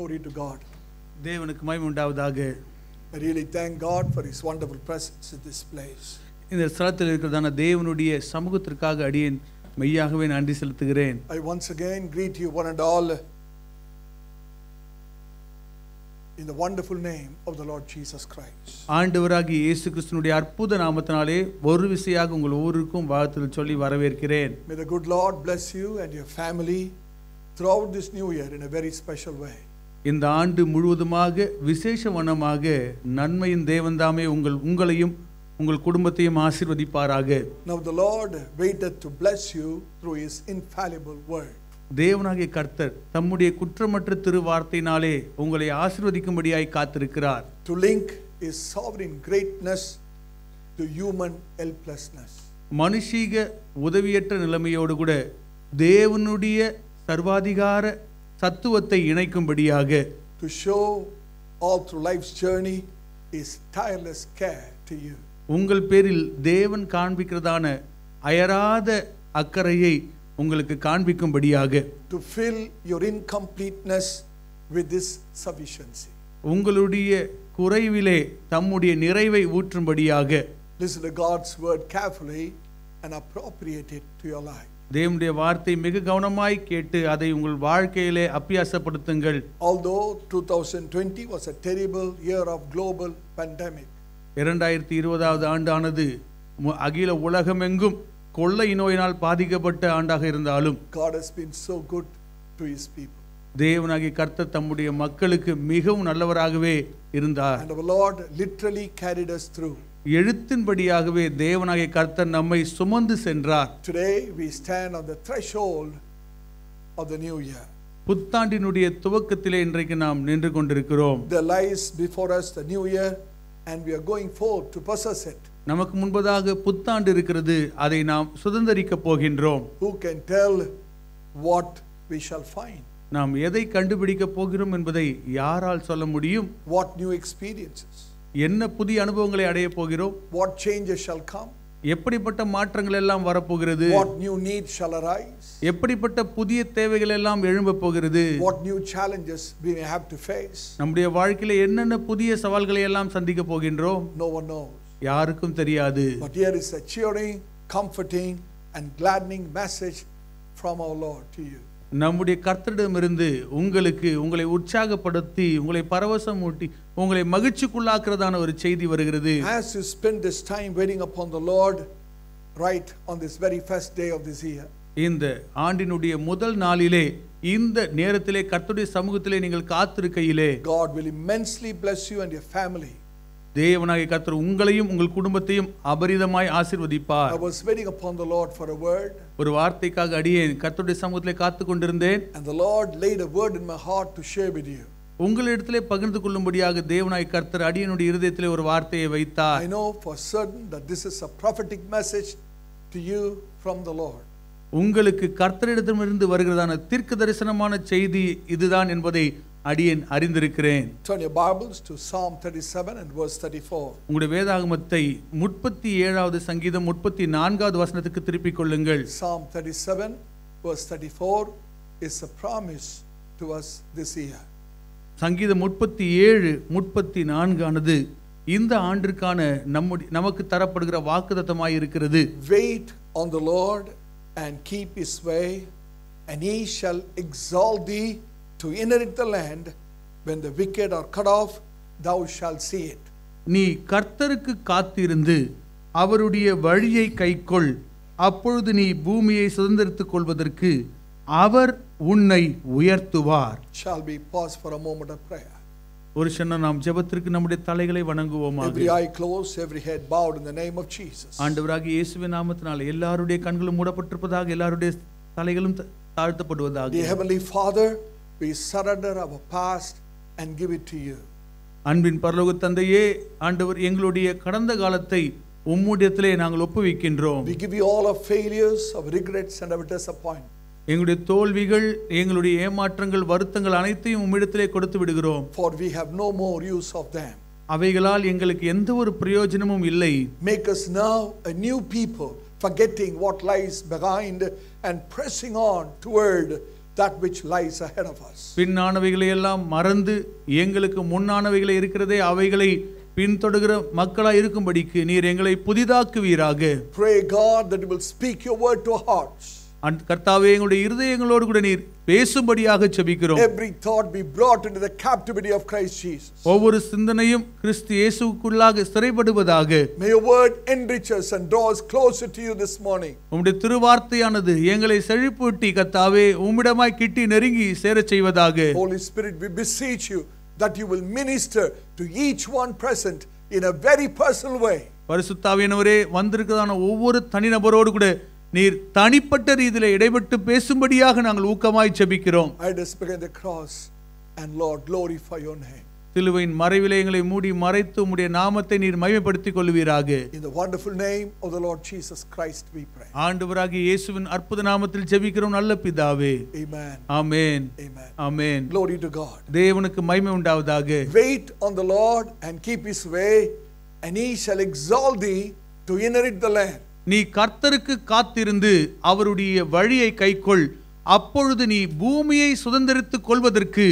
Glory to God. தேவனுக்கு மகிமை உண்டாவதாக I really thank God for his wonderful presence in this place. இந்த ஸ்தலத்தில் இருக்கிறதான தேவனுடைய சமூகத்திற்காக அடியேன் மெய்யாகவே நன்றி செலுத்துகிறேன் I once again greet you one and all in the wonderful name of the Lord Jesus Christ. ஆண்டவராகிய இயேசு கிறிஸ்துவினுடைய அற்புத நாமத்தினாலே ஒரு விசையாக உங்கள் ஒவ்வொருக்கும் வாழ்த்துதல் சொல்லி வரவேற்கிறேன் May the good Lord bless you and your family throughout this new year in a very special way. இந்த ஆண்டு முழுவதுமாக விசேஷவனமாக நன்மையின் தேவந்தாமே உங்கள் உங்களையும் உங்கள் குடும்பத்தையும் ஆசிர்வதிப்பாராக Now the Lord waited to bless you through his infallible word. தேவனாகிய கர்த்தர் தம்முடைய குற்றமற்ற திருவார்த்தையினாலே உங்களை ஆசிர்வதிக்கும்படியாய் காத்திருக்கிறார் To link his sovereign greatness to human helplessness. மனுஷீக உதவியற்ற நிலைமையோடு கூட தேவனுடைய சர்வாதிகார சத்துவத்தை இணைக்கும்படியாக to show all through life's journey is tireless care to you உங்கள் பேரில் தேவன் காண்பிக்கிறதான அயராத அக்கறையை உங்களுக்கு காண்பிக்கும்படியாக to fill your incompleteness with this sufficiency உங்களுடைய குறைவிலே தம்முடைய நிறைவை ஊற்றும்படியாக listen to god's word carefully and appropriate it to your life தேவனுடைய வார்த்தை மிக கவனமாய் கேட்டு அதை உங்கள் வாழ்க்கையிலே அபியாசப்படுத்துங்கள் although 2020 was a terrible year of global pandemic 2020வது ஆண்டானது அகில உலகமெங்கும் கொள்ளை நோயினால் பாதிக்கப்பட்ட ஆண்டாக இருந்தாலும் god has been so good to his people தேவனாகி கர்த்தர் தம்முடைய மக்களுக்கு மிகவும் நல்லவராகவே இருந்தார் and the lord literally carried us through எழுத்தின்படியாகவே தேவனாகிய கர்த்தர் நம்மை சுமந்து சென்றார் today we stand on the threshold of the new year புத்தாண்டினுடைய துவக்கத்திலே இன்றைக்கு நாம் நின்று கொண்டிருக்கிறோம் the lies before us the new year and we are going forth to possess it நமக்கு முன்பதாக புத்தாண்டு இருக்கிறது அதை நாம் சுதந்திரிக்க போகின்றோம் who can tell what we shall find நாம் எதை கண்டுபிடிக்க போகிறோம் என்பதை யாரால் சொல்ல முடியும் what new experiences என்ன புதிய அனுபவங்களை அடைய போகிறோம் வாட் சேஞ்சஸ் ஷால் கம் எப்படிப்பட்ட மாற்றங்கள் எல்லாம் வரப்போகிறது what new need shall arise எப்படிப்பட்ட புதிய தேவைகள் எல்லாம் எழும்ப போகிறது what new challenges we may have to face நம்முடைய வாழ்க்கையில என்னென்ன புதிய சவால்களை எல்லாம் சந்திக்க போகின்றோம் நோ ஒன் யாருக்கும் தெரியாது but here is a cheering comforting and gladdening message from our lord நம்முடைய கர்த்தரிடமிருந்து உங்களுக்கு உங்களை உற்சாகப்படுத்தி உங்களை பரவசம் ஊட்டி உங்களை மகிழ்ச்சிக்குள்ளாக்குறதான ஒரு செய்தி வருகிறது as you spend this time waiting upon the lord right on this very first day of this year இந்த ஆண்டினுடைய முதல் நாளிலே இந்த நேரத்திலே கர்த்தருடைய சமூகத்திலே நீங்கள் காத்திருக்கையிலே god will immensely bless you and your family தேவனாகிய கர்த்தர் உங்களையும் உங்கள் குடும்பத்தையும் அபரிதமாய் ஆசீர்வதிப்பார் I was waiting upon the Lord for a word ஒரு வார்த்தைக்காக அடியேன் கர்த்தருடைய சமூகத்திலே காத்து கொண்டிருந்தேன் and the Lord laid a word in my heart to share with you உங்களிடத்திலே பகிர்ந்து கொள்ளும்படியாக தேவனாய் கர்த்தர் அடியனுடைய இருதயத்திலே ஒரு வார்த்தையை வைத்தார் I know for certain that this is a prophetic message to you from the Lord உங்களுக்கு கர்த்தரிடத்திலிருந்து வருகிறதான தீர்க்க தரிசனமான செய்தி இதுதான் என்பதை அடியேன் அறிந்திருக்கிறேன் turn your bibles to psalm 37 and verse 34 உங்களுடைய வேதாகமத்தை 37வது சங்கீதம் 34வது வசனத்துக்கு திருப்பிக் கொள்ளுங்கள் psalm 37 verse 34 is a promise to us this year சங்கீதம் 37 34 ஆனது இந்த ஆண்டிற்கான நம்முடைய நமக்கு தரப்படுகிற வாக்குத்தத்தமாய் இருக்கிறது wait on the lord and keep his way and he shall exalt thee to inherit the land. When the wicked are cut off, thou shall see it. நீ கர்த்தருக்கு காத்திருந்து அவருடைய வழியை கைக்கொள் அப்பொழுது நீ பூமியை சுதந்திரித்துக் கொள்வதற்கு அவர் உன்னை உயர்த்துவார் shall we pause for a moment of prayer ஒரு சின்ன நாம் ஜெபத்திற்கு நம்முடைய தலைகளை வணங்குவோமாக every eye closed every head bowed in the name of jesus ஆண்டவராகிய இயேசுவின் நாமத்தினால் எல்லாருடைய கண்களும் மூடப்பட்டிருப்பதாக எல்லாருடைய தலைகளும் தாழ்த்தப்படுவதாக dear heavenly father we surrender our past and give it to you அன்பின் பரலோக தந்தையே ஆண்டவர் எங்களுடைய கடந்த காலத்தை உம்முடையத்திலே நாங்கள் ஒப்புவிக்கின்றோம் we give you all our failures our regrets and our disappointments எங்களுடைய தோல்விகள் எங்களுடைய ஏமாற்றங்கள் வருத்தங்கள் அனைத்தையும் உம்மிடத்திலே கொடுத்து விடுகிறோம் for we have no more use of them அவைகளால் எங்களுக்கு எந்த ஒரு பிரயோஜனமும் இல்லை make us now a new people forgetting what lies behind and pressing on toward that which lies ahead of us. பின்னானவைகளை எல்லாம் மறந்து எங்களுக்கு முன்னானவைகளை இருக்கிறதே அவைகளை பின்தொடர்கிற மக்களாய் இருக்கும்படிக்கு நீர் எங்களை புதிதாக்குவீராக. Pray God that you will speak your word to hearts. கர்த்தாவே எங்களுடைய இருதயங்களோடு கூட நீர் பேசும்படியாக செபிக்கிறோம் every thought be brought into the captivity of Christ Jesus ஒவ்வொரு சிந்தனையும் கிறிஸ்து இயேசுவுக்குள்ளாக சிறைப்படுவதாக may your word enriches and draws closer to you this morning உம்முடைய திருவார்த்தையானது எங்களை செழிப்பூட்டி கர்த்தாவே உம்மிடமாய் கிட்டி நெருங்கி சேரச் செய்வதாக holy spirit we beseech you that you will minister to each one present in a very personal way பரிசுத்தாவியனவரே வந்திருக்கிறதான ஒவ்வொரு தனிநபரோடு கூட நீர் தனிப்பட்ட ரீதியில் இடைப்பட்டு பேசும்படியாக நாங்கள் ஊக்கமாய் செபிக்கிறோம் சிலுவையின் மறைவில் எங்களை மூடி மறைத்து உடைய நாமத்தை நீர் மகிமைப்படுத்திக் கொள்வீராக ஆண்டுவராக இயேசுவின் அற்புத நாமத்தில் ஜெபிக்கிறோம் நல்ல பிதாவே ஆமென் ஆமென் glory to god தேவனுக்கு மகிமை உண்டாவதாக wait on the lord and keep his way and he shall exalt thee to inherit the land நீ கர்த்தருக்கு காத்திருந்து அவருடைய வழியை கைக்கொள் அப்பொழுது நீ பூமியை சுதந்திரித்துக் கொள்வதற்கு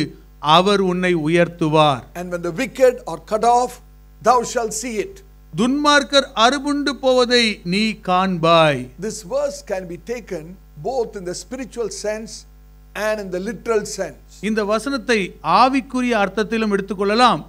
அவர் உன்னை உயர்த்துவார் and when the wicked are cut off thou shalt see it துன்மார்க்கர் அறுபுண்டு போவதை நீ காண்பாய் this verse can be taken both in the spiritual sense and in the literal sense இந்த வசனத்தை ஆவிக்குரிய அர்த்தத்திலும் எடுத்துக்கொள்ளலாம்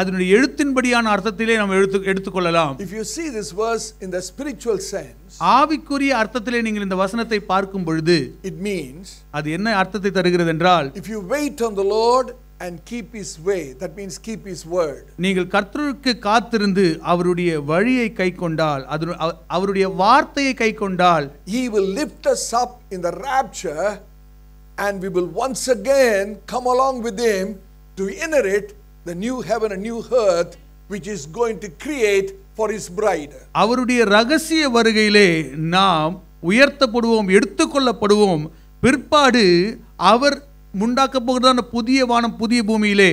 அதனுடைய எழுத்தின்படியான அர்த்தத்திலே நாம் எடுத்து எடுத்துக்கொள்ளலாம் if you see this verse in the spiritual sense ஆவிக்குரிய அர்த்தத்திலே நீங்கள் இந்த வசனத்தை பார்க்கும் பொழுது இட் மீன்ஸ் அது என்ன அர்த்தத்தை தருகிறது என்றால் if you wait on the lord and keep his way that means keep his word நீங்கள் கர்த்தருக்கு காத்திருந்து அவருடைய வழியை கைக்கொண்டால் அது அவருடைய வார்த்தையை கைக்கொண்டால் he will lift us up in the rapture and we will once again come along with him to inherit the new heaven and new earth which is going to create for அவருடைய ரகசிய வருகையிலே நாம் உயர்த்தப்படுவோம் எடுத்துக்கொள்ளப்படுவோம் பிற்பாடு அவர் முண்டாக்க போகிறதான புதிய வானம் புதிய பூமியிலே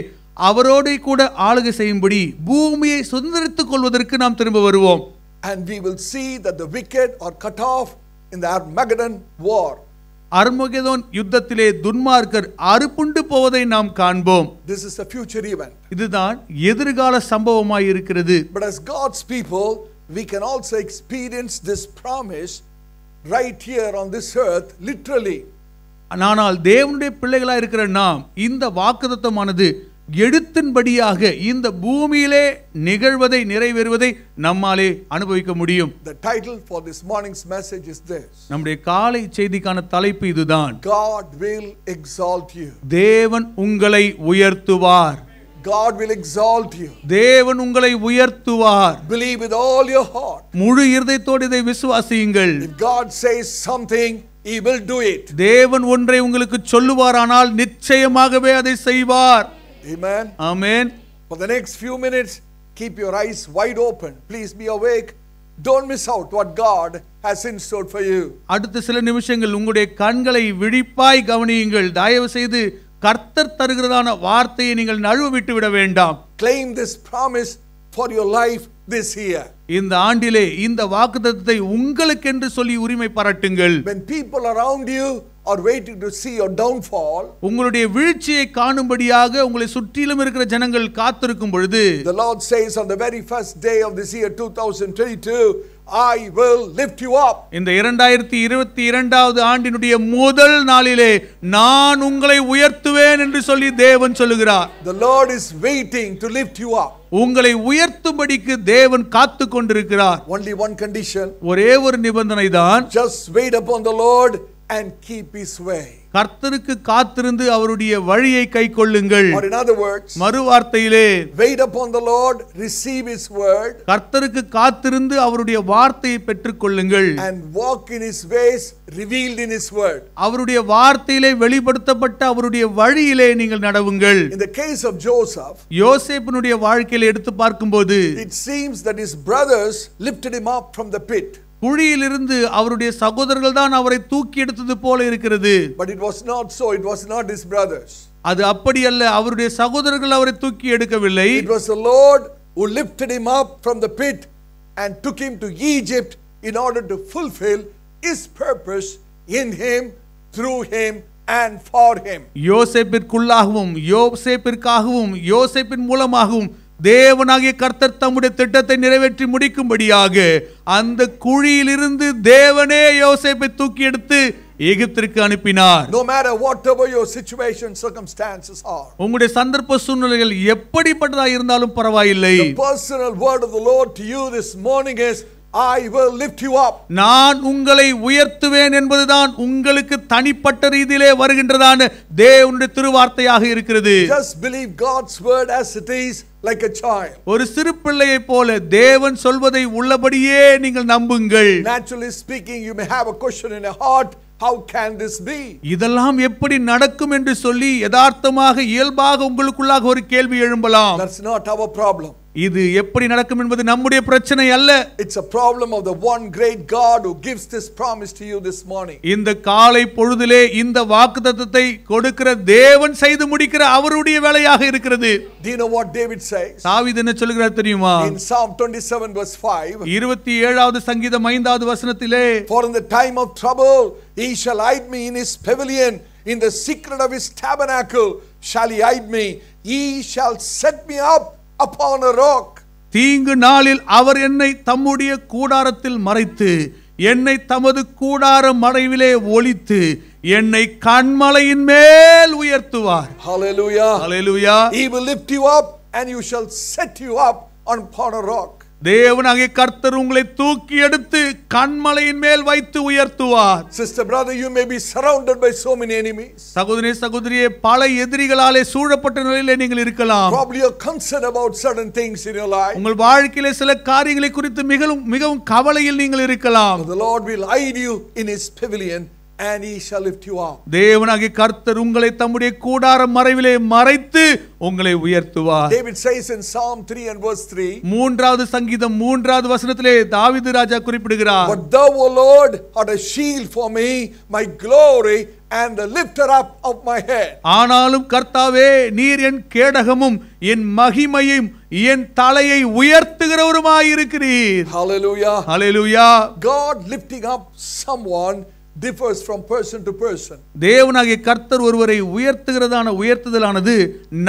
அவரோடு கூட ஆளுகை செய்யும்படி பூமியை சுதந்திரித்துக் கொள்வதற்கு நாம் திரும்ப வருவோம் and we will see that the wicked are cut off in the Armageddon war அர்மகெதோன் யுத்தத்திலே துன்மார்க்கர் அறுப்புண்டு போவதை நாம் காண்போம் this is a future event இதுதான் எதிர்கால சம்பவமாய் இருக்கிறது but as god's people we can also experience this promise right here on this earth literally ஆனால் தேவனுடைய பிள்ளைகளாக இருக்கிற நாம் இந்த வாக்குதத்தமானது எழுத்தின்படியாக இந்த பூமியிலே நிகழ்வதை நிறைவேறுவதை நம்மாலே அனுபவிக்க முடியும் the title for this morning's message is this நம்முடைய காலை செய்திக்கான தலைப்பு இதுதான் god will exalt you தேவன் உங்களை உயர்த்துவார் God will exalt you. தேவன் உங்களை உயர்த்துவார். Believe with all your heart. முழு இதயத்தோடு இதை விசுவாசியுங்கள். If God says something, He will do it. தேவன் ஒன்றை உங்களுக்கு சொல்லுவாரானால் நிச்சயமாகவே அதை செய்வார். Amen. Amen. For the next few minutes, keep your eyes wide open. Please be awake. Don't miss out what God has in store for you. அடுத்த சில நிமிஷங்கள் உங்களுடைய கண்களை விழிப்பாய் கவனியுங்கள் தயவு செய்து கர்த்தர் தருகிறதான வார்த்தையை நீங்கள் நழுவ விட்டு விட வேண்டாம் Claim this promise for your life this year. இந்த ஆண்டிலே இந்த வாக்குத்தத்தத்தை உங்களுக்கென்று சொல்லி உரிமை பாராட்டுங்கள் when people around you are waiting to see your downfall உங்களுடைய வீழ்ச்சியை காணும்படியாக உங்களை சுற்றிலும் இருக்கிற ஜனங்கள் காத்திருக்கும் பொழுது the lord says on the very first day of this year 2022 I will lift you up இந்த இரண்டாயிரத்தி இருபத்தி இரண்டாவது ஆண்டினுடைய முதல் நாளிலே நான் உங்களை உயர்த்துவேன் என்று சொல்லி தேவன் சொல்லுகிறார் the lord is waiting to lift you up உங்களை உயர்த்தும்படிக்கு தேவன் காத்து கொண்டிருக்கிறார் ஒன்லி ஒன் கண்டிஷன் ஒரே ஒரு நிபந்தனை தான் wait upon the lord and keep his way கர்த்தருக்கு காத்திருந்து அவருடைய வழியை கை கொள்ளுங்கள் மறுவார்த்தையிலே wait upon receive his word கர்த்தருக்கு காத்திருந்து அவருடைய வார்த்தையை பெற்றுக் கொள்ளுங்கள் and walk in his ways revealed in his word அவருடைய வார்த்தையிலே வெளிப்படுத்தப்பட்ட அவருடைய வழியிலே நீங்கள் நடவுங்கள் இந்த கேஸ் ஆஃப் ஜோசப் யோசேப்பினுடைய வாழ்க்கையில் எடுத்து பார்க்கும்போது it that his brothers lifted him pit குழியிலிருந்து அவருடைய சகோதரர்கள் தான் அவரை தூக்கி எடுத்தது போல இருக்கிறது but it was not so it was not his brothers அது அப்படி அல்ல அவருடைய சகோதரர்கள் அவரை தூக்கி எடுக்கவில்லை it was the lord who lifted him up from the pit and took him to Egypt in order to fulfill his purpose in him through him and for him யோசேப்பிற்குள்ளாகவும் யோசேப்பிற்காகவும் யோசேப்பின் மூலமாகவும் தேவனாகிய கர்த்தர் தம்முடைய திட்டத்தை நிறைவேற்றி முடிக்கும்படியாக அந்த குழியிலிருந்து தேவனே யோசேப்பை தூக்கி எடுத்து எகிப்திற்கு அனுப்பினார் no matter whatever your situation circumstances are உங்களுடைய சந்தர்ப்ப சூழ்நிலைகள் எப்படிப்பட்டதா இருந்தாலும் பரவாயில்லை the personal word of the lord to you this morning is I will lift you up. நான் உங்களை உயர்த்துவேன் என்பதுதான் உங்களுக்கு தனிப்பட்ட ரீதியிலே வருகின்றதான தேவனுடைய திருவார்த்தையாக இருக்கிறது. Just believe God's word as it is like a child. ஒரு சிறு பிள்ளையை போல தேவன் சொல்வதை உள்ளபடியே நீங்கள் நம்புங்கள். Naturally speaking you may have a question in your heart How can this be? இதெல்லாம் எப்படி நடக்கும் என்று சொல்லி யதார்த்தமாக இயல்பாக உங்களுக்குள்ளாக ஒரு கேள்வி எழும்பலாம். That's not our problem. இது எப்படி நடக்கும் என்பது நம்முடைய பிரச்சனை அல்ல it's a problem of the one great god who gives this promise to you this morning இந்த காலை பொழுதிலே இந்த வாக்குத்தத்தத்தை கொடுக்கிற தேவன் செய்து முடிக்கிற அவருடைய வேலையாக இருக்கிறது do you know what david says தாவீது என்ன சொல்கிறார் தெரியுமா in psalm 27 verse 5 27வது சங்கீதம் 5வது வசனத்திலே for in the time of trouble he shall hide me in his pavilion in the secret of his tabernacle shall he hide me he shall set me up upon a rock தீங்கு நாளில் அவர் என்னை தம்முடைய கூடாரத்தில் மறைத்து என்னை தமது கூடார மறைவிலே ஒழித்து என்னை கண்மலையின் மேல் உயர்த்துவார் ஹalleluya hallelujah he will lift you up and you shall set you up on upon a rock தேவனாகிய கர்த்தர் உங்களை தூக்கி எடுத்து கண்மலையின் மேல் வைத்து உயர்த்துவார் sister brother you may be surrounded by so many enemies சகோதரி சகோதரியே பல எதிரிகளாலே சூழப்பட்ட நிலையிலே நீங்கள் இருக்கலாம் probably are concerned about certain things in your life உங்கள் வாழ்க்கையிலே சில காரியங்களை குறித்து மிகவும் மிகவும் கவலையில் நீங்கள் இருக்கலாம் the lord will hide you in his pavilion and he shall lift you up தேவனாகிய கர்த்தர் உங்களை தம்முடைய கூடார மறைவிலே மறைத்து உங்களை உயர்த்துவார் david says in psalm 3 and verse 3 மூன்றாவது சங்கீதம் மூன்றாவது வசனத்திலே தாவீது ராஜா குறிப்பிடுகிறார் but thou o lord art a shield for me my glory and the lifter up of my head ஆனாலும் கர்த்தாவே நீர் என் கேடகமும் என் மகிமையும் என் தலையை உயர்த்துகிறவருமாய் இருக்கிறீர் hallelujah hallelujah god lifting up someone differs from person to person. தேவனாகிய கர்த்தர் ஒருவரை உயர்த்துகிறதான உயர்த்துதலானது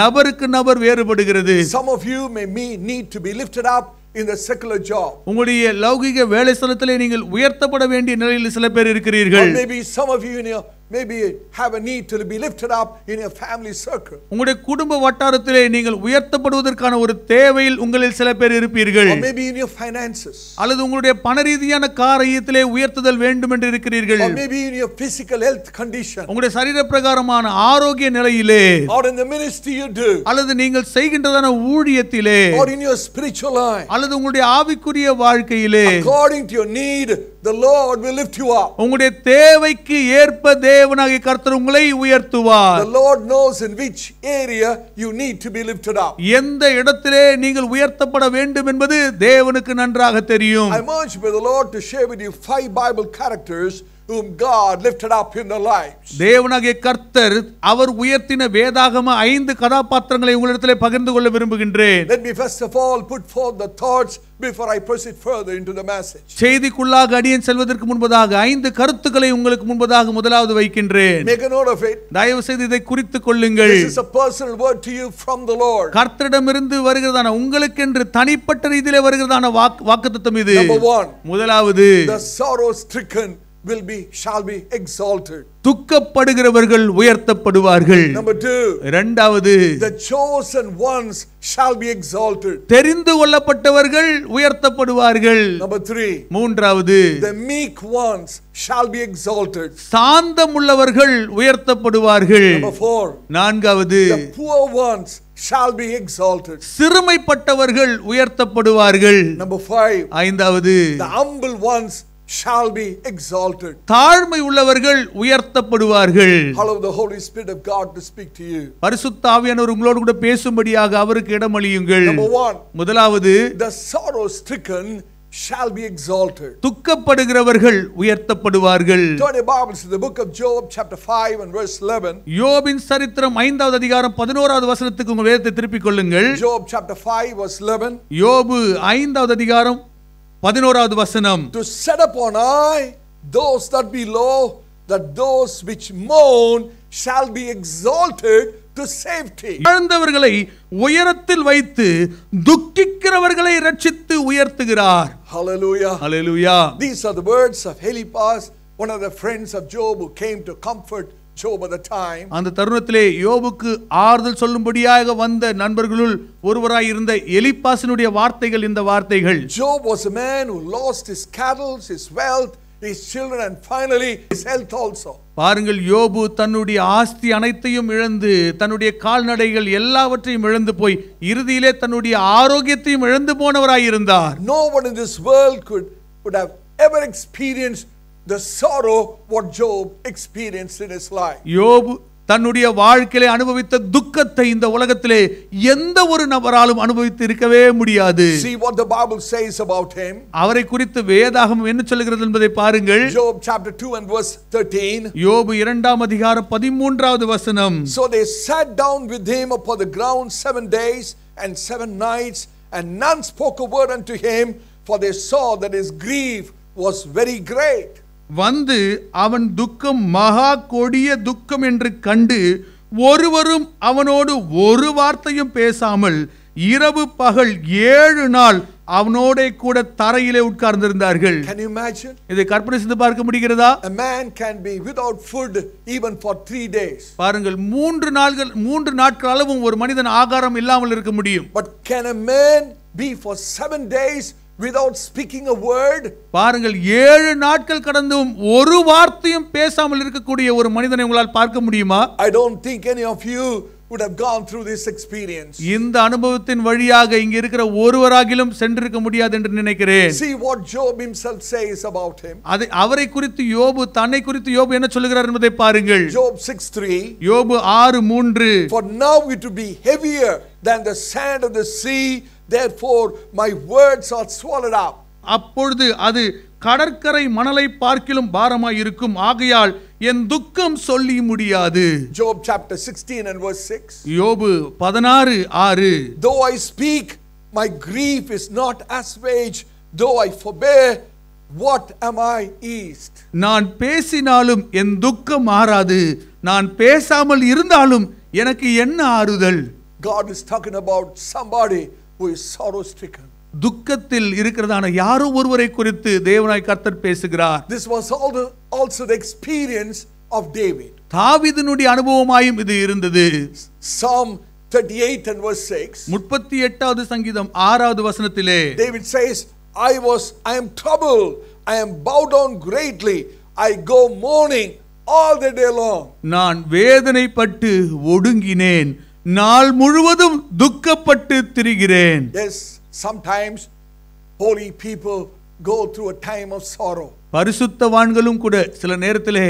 நபருக்கு நபர் வேறுபடுகிறது. Some of you may need to be lifted up in the secular job. உங்களுடைய லௌகிக வேலை ஸ்தலத்திலே நீங்கள் உயர்த்தப்பட வேண்டிய நிலையில் சில பேர் இருக்கிறீர்கள். Or maybe some of you in your maybe have a need to be lifted up in a family circle. உங்களுடைய குடும்ப வட்டாரத்திலே நீங்கள் உயர்த்தப்படுவதற்கான ஒரு தேவையில் உங்களில் சில பேர் இருப்பீர்கள். Or maybe in your finances. அல்லது உங்களுடைய பணரீதியான காரியத்திலே உயர்த்துதல் வேண்டும் என்று இருக்கிறீர்கள். Or maybe in your physical health condition. உங்களுடைய சரீர பிரகாரமான ஆரோக்கிய நிலையிலே. Or in the ministry you do. அல்லது நீங்கள் செய்கின்றதான ஊழியத்திலே. Or in your spiritual life. அல்லது உங்களுடைய ஆவிக்குரிய வாழ்க்கையிலே. According to your need the Lord will lift you up. உங்களுடைய தேவைக்கு ஏற்ப தேவனாகிய கர்த்தர் உங்களை உயர்த்துவார். The Lord knows in which area you need to be lifted up. எந்த இடத்திலே நீங்கள் உயர்த்தப்பட வேண்டும் என்பது தேவனுக்கு நன்றாக தெரியும். I'm urged by the Lord to share with you five Bible characters whom God lifted up in the lives. தேவனாகிய கர்த்தர் அவர் உயர்த்தின வேதாகம ஐந்து கதாபாத்திரங்களை உங்களிடத்திலே பகிர்ந்து கொள்ள விரும்புகின்றேன். Let me first of all put forth the thoughts before I proceed further into the message. செய்திக்குள்ளாக அடியேன் செல்வதற்கு முன்பதாக ஐந்து கருத்துக்களை உங்களுக்கு முன்பதாக முதலாவது வைக்கின்றேன். Make a note of it. தயவு செய்து இதை குறித்துக் கொள்ளுங்கள். This is a personal word to you from the Lord. கர்த்தரிடமிருந்து வருகிறதான உங்களுக்கென்று தனிப்பட்ட ரீதியிலே வருகிறதான வாக்குத்தத்தம் இது. Number 1. முதலாவது the sorrow stricken will be shall be exalted துக்கப்படுகிறவர்கள் உயர்த்தப்படுவார்கள் நம்பர் 2 இரண்டாவது the chosen ones shall be exalted தெரிந்து கொள்ளப்பட்டவர்கள் உயர்த்தப்படுவார்கள் நம்பர் 3 மூன்றாவது the meek ones shall be exalted உள்ளவர்கள் உயர்த்தப்படுவார்கள் நம்பர் 4 நான்காவது the poor ones shall be exalted சிறுமைப்பட்டவர்கள் உயர்த்தப்படுவார்கள் நம்பர் 5 ஐந்தாவது the humble ones shall be exalted தாழ்மை உள்ளவர்கள் உயர்த்தப்படுவார்கள் allow the holy spirit of god to speak to you பரிசுத்த ஆவியானவர் உங்களோடு கூட பேசும்படியாக அவருக்கு இடமளியுங்கள் முதலாவது the sorrow stricken shall be exalted துக்கப்படுகிறவர்கள் உயர்த்தப்படுவார்கள் turn your bibles to the book of job chapter 5 and verse 11 யோபின் சரித்திரம் 5வது அதிகாரம் 11வது வசனத்துக்கு உங்கள் வேதத்தை திருப்பிக் கொள்ளுங்கள் job chapter 5 verse 11 யோபு 5வது அதிகாரம் பதினோராவது வசனம் to set up on high those that be low that those which மோன் shall be exalted to safety இழந்தவர்களை உயரத்தில் வைத்து துக்கிக்கிறவர்களை ரட்சித்து உயர்த்துகிறார் ஹalleluya ஹalleluya these are the words of Eliphaz one of the friends of Job who came to comfort Job at the time. அந்த தருணத்திலே யோபுக்கு ஆறுதல் சொல்லும்படியாக வந்த நண்பர்களுள் ஒருவராய் இருந்த எலிப்பாசனுடைய வார்த்தைகள் இந்த வார்த்தைகள் Job was a man who lost his cattle, his wealth, his children and finally his health also. பாருங்கள் யோபு தன்னுடைய ஆஸ்தி அனைத்தையும் இழந்து தன்னுடைய கால்நடைகள் எல்லாவற்றையும் இழந்து போய் இறுதியிலே தன்னுடைய ஆரோக்கியத்தையும் இழந்து போனவராய் இருந்தார் No one in this world could would have ever experienced the sorrow what Job experienced in his life. Job தன்னுடைய வாழ்க்கையிலே அனுபவித்த துக்கத்தை இந்த உலகத்திலே எந்த ஒரு நபராலும் அனுபவித்து இருக்கவே முடியாது See what the Bible says about him. அவரை குறித்து வேதாகம் என்ன சொல்கிறது என்பதை பாருங்கள். Job chapter 2 and verse 13. யோபு இரண்டாம் அதிகாரம் 13வது வசனம். So they sat down with him upon the ground seven days and seven nights and none spoke a word unto him for they saw that his grief was very great. வந்து அவன் துக்கம் மகா கொடிய துக்கம் என்று கண்டு ஒருவரும் அவனோடு ஒரு வார்த்தையும் பேசாமல் இரவு பகல் ஏழு நாள் அவனோட கூட தரையிலே உட்கார்ந்திருந்தார்கள் can you imagine இதை கற்பனை செய்து பார்க்க முடிகிறதா a man can be without food even for 3 days பாருங்கள் மூன்று நாள்கள் மூன்று நாட்கள் அளவும் ஒரு மனிதன் ஆகாரம் இல்லாமல் இருக்க முடியும் but can a man be for 7 days without speaking a word பாருங்கள் ஏழு நாட்கள் கடந்தும் ஒரு வார்த்தையும் பேசாமல் இருக்கக்கூடிய ஒரு மனிதனை உங்களால் பார்க்க முடியுமா I don't think any of you would have gone through this experience இந்த அனுபவத்தின் வழியாக இங்க இருக்கிற ஒருவராகிலும் சென்றிருக்க முடியாது என்று நினைக்கிறேன் see what job himself says about him அது அவரை குறித்து யோபு தன்னை குறித்து யோபு என்ன சொல்கிறார் என்பதை பாருங்கள் job 6:3 யோபு 6:3 for now it to be heavier than the sand of the sea therefore my words are swallowed up அப்பொழுது அது கடற்கரை மணலை பார்க்கிலும் பாரமாய் இருக்கும் ஆகையால் என் துக்கம் சொல்லி முடியாது Job chapter 16 and verse 6 யோபு 16 6 Though I speak my grief is not assuaged though I forbear what am I east நான் பேசினாலும் என் துக்கம் மாறாது நான் பேசாமல் இருந்தாலும் எனக்கு என்ன ஆறுதல் God is talking about somebody who is sorrow stricken துக்கத்தில் இருக்கிறதான யாரோ ஒருவரை குறித்து தேவனாய் கர்த்தர் பேசுகிறார் this was also the experience of david தாவீதினுடைய அனுபவமாயும் இது இருந்தது psalm 38 and verse 6 38வது சங்கீதம் 6வது வசனத்திலே david says i was i am troubled i am bowed down greatly i go mourning all the day long நான் வேதனைப்பட்டு ஒடுங்கினேன் நாள் முழுவதும் துக்கப்பட்டு திரிகிறேன் yes sometimes holy people go through a time of sorrow பரிசுத்தவான்களும் கூட சில நேரத்திலே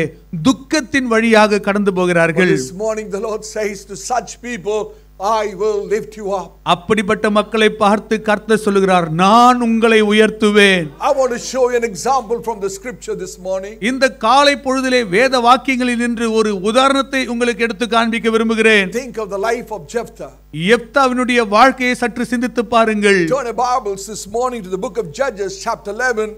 துக்கத்தின் வழியாக கடந்து போகிறார்கள் this morning the lord says to such people I will lift you up அப்படிப்பட்ட மக்களை பார்த்து கர்த்தர் சொல்கிறார் நான் உங்களை உயர்த்துவேன் I want to show you an example from the scripture this morning இந்த காலை பொழுதிலே வேத வாக்கியங்களில் நின்று ஒரு உதாரணத்தை உங்களுக்கு எடுத்து காண்பிக்க விரும்புகிறேன் think of the life of Jephthah எப்தாவினுடைய வாழ்க்கையை சற்று சிந்தித்து பாருங்கள் turn your bibles this morning to the book of judges chapter 11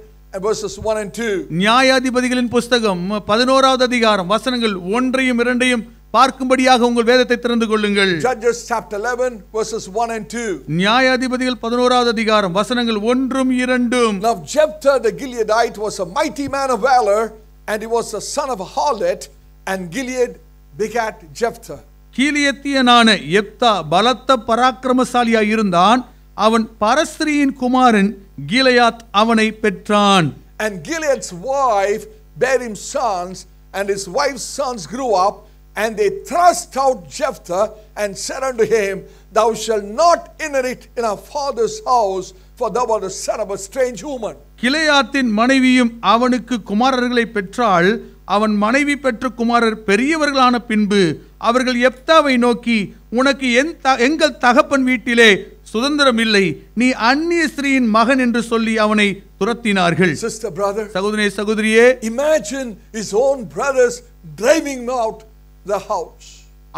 நியாயாதிபதிகளின் புஸ்தகம் பதினோராவது அதிகாரம் வசனங்கள் ஒன்றையும் இரண்டையும் பார்க்கும்படியாக உங்கள் வேதத்தை திறந்து கொள்ளுங்கள் Judges chapter 11 verses 1 and 2 நியாயாதிபதிகள் 11வது அதிகாரம் வசனங்கள் 1ம் 2ம் Now Jephthah the Gileadite was a mighty man of valor and he was the son of a harlot and Gilead begat Jephthah கீலியத்தியனான எப்தா பலத்த பராக்கிரமசாலியாய் இருந்தான் அவன் பரஸ்திரியின் குமாரன் கீலயாத் அவனை பெற்றான் and Gilead's wife bare him sons and his wife's sons grew up And they thrust out Jephthah and said unto him, Thou shalt not inherit in our father's house, for thou art the son of a strange woman. கிளையாத்தின் மனைவியும் அவனுக்கு குமாரர்களை பெற்றால் அவன் மனைவி பெற்ற குமாரர் பெரியவர்களான பின்பு அவர்கள் எப்தாவை நோக்கி உனக்கு எங்கள் தகப்பன் வீட்டிலே சுதந்திரம் இல்லை நீ அந்நிய ஸ்திரீயின் மகன் என்று சொல்லி அவனை துரத்தினார்கள் சகோதரே சகோதரியே imagine his own brothers driving out the house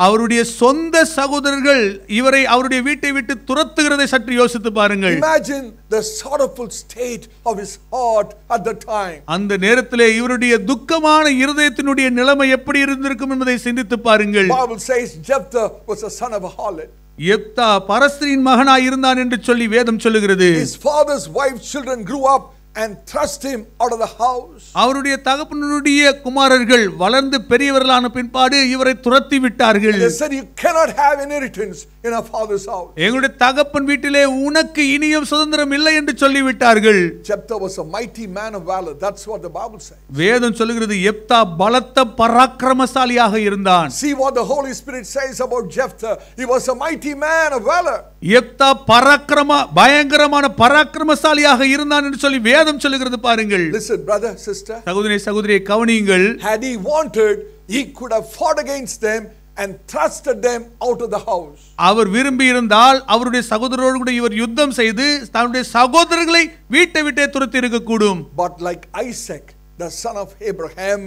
அவருடைய சொந்த சகோதரர்கள் இவரை அவருடைய வீட்டை விட்டு துரத்துகிறதை சற்று யோசித்து பாருங்கள் imagine the sorrowful state of his heart at the time அந்த நேரத்திலே இவருடைய துக்கமான இருதயத்தினுடைய நிலைமை எப்படி இருந்திருக்கும் என்பதை சிந்தித்து பாருங்கள் bible says jephthah was a son of a harlot எப்தா பரஸ்திரியின் மகனாய் இருந்தான் என்று சொல்லி வேதம் சொல்லுகிறது his father's wife children grew up and thrust him out of the house அவருடைய தகப்பனுடைய குமாரர்கள் வளர்ந்து பெரியவர்களான பின்பாடு இவரை துரத்தி விட்டார்கள் they said you cannot have inheritance in our father's house எங்களுடைய தகப்பன் வீட்டிலே உனக்கு இனியும் சுதந்திரம் இல்லை என்று சொல்லி விட்டார்கள் jephthah was a mighty man of valor that's what the bible says வேதம் சொல்கிறது எப்தா பலத்த பராக்கிரமசாலியாக இருந்தான் see what the holy spirit says about jephthah he was a mighty man of valor எப்தா பராக்கிரம பயங்கரமான பராக்கிரமசாலியாக இருந்தான் என்று சொல்லி வேதம் வேதம் சொல்லுகிறது பாருங்கள் listen brother sister சகோதரனே சகோதரியை கவனியுங்கள் had he wanted he could have fought against them and thrusted them out of the house அவர் விரும்பி இருந்தால் அவருடைய சகோதரரோடு கூட இவர் யுத்தம் செய்து தன்னுடைய சகோதரர்களை வீட்டை விட்டே துரத்தி இருக்க கூடும் but like isaac the son of abraham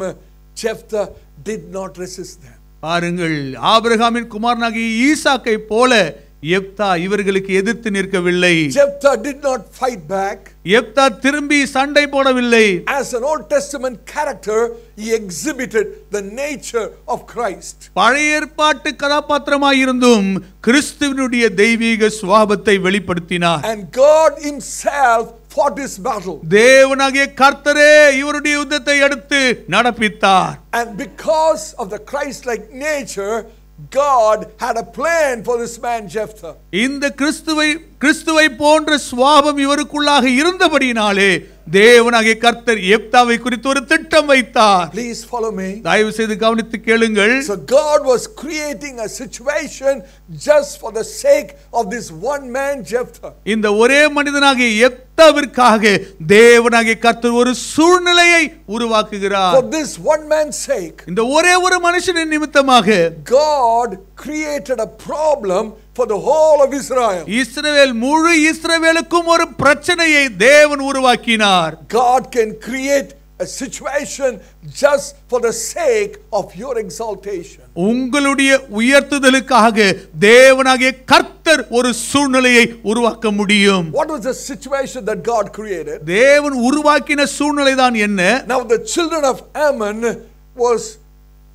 jephthah did not resist them பாருங்கள் ஆபிரகாமின் குமாரனாகிய ஈசாக்கை போல யெப்தா இவர்களுக்கு எதிர்த்து நிற்கவில்லை Jephthah did not fight back யெப்தா திரும்பி சண்டை போடவில்லை as an old testament character he exhibited the nature of christ பழைய ஏற்பாட்டு கதாபாத்திரமாய் இருந்தும் கிறிஸ்துவினுடைய தெய்வீக சுபாவத்தை வெளிப்படுத்தினார் and god himself fought this battle தேவனாகிய கர்த்தரே இவருடைய யுத்தத்தை எடுத்து நடப்பித்தார் and because of the christ like nature God had a plan for this man Jephthah. in the Christ கிறிஸ்துவை கிறிஸ்துவை போன்ற சுவாபம் இவருக்குள்ளாக இருந்தபடியினாலே தேவனாகிய கர்த்தர் ஏப்தாவை குறித்து ஒரு திட்டம் வைத்தார் ப்ளீஸ் ஃபாலோ மீ தயவு செய்து கவனித்து கேளுங்கள் so god was creating a situation just for the sake of this one man jephtha இந்த ஒரே மனிதனாகிய ஏப்தாவிற்காக தேவனாகிய கர்த்தர் ஒரு சூழ்நிலையை உருவாக்குகிறார் for this one man's sake இந்த ஒரே ஒரு மனுஷனின் நிமித்தமாக god created a problem for the whole of Israel. இஸ்ரவேல் முழு இஸ்ரவேலுக்கும் ஒரு பிரச்சனையை தேவன் உருவாக்கினார். God can create a situation just for the sake of your exaltation. உங்களுடைய உயர்த்துதலுக்காக தேவனாகிய கர்த்தர் ஒரு சூழ்நிலையை உருவாக்க முடியும். What was the situation that God created? தேவன் உருவாக்கின சூழ்நிலை தான் என்ன? Now the children of Ammon was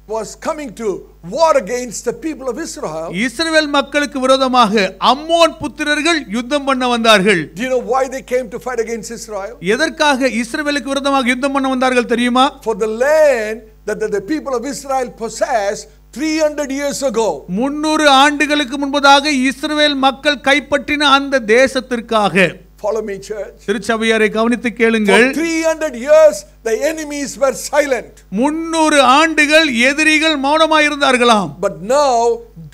was coming to war against the people of Israel. இஸ்ரவேல் மக்களுக்கு விரோதமாக அம்மோன் புத்திரர்கள் யுத்தம் பண்ண வந்தார்கள். Do you know why they came to fight against Israel? எதற்காக இஸ்ரவேலுக்கு விரோதமாக யுத்தம் பண்ண வந்தார்கள் தெரியுமா? For the land that the, the people of Israel possess 300 years ago. 300 ஆண்டுகளுக்கு முன்பதாக இஸ்ரவேல் மக்கள் கைப்பற்றின அந்த தேசத்திற்காக Follow me, church. திருச்சபையாரை கவனித்து கேளுங்கள். For 300 years the enemies were silent. 300 ஆண்டுகள் எதிரிகள் மௌனமாய் இருந்தார்களாம். But now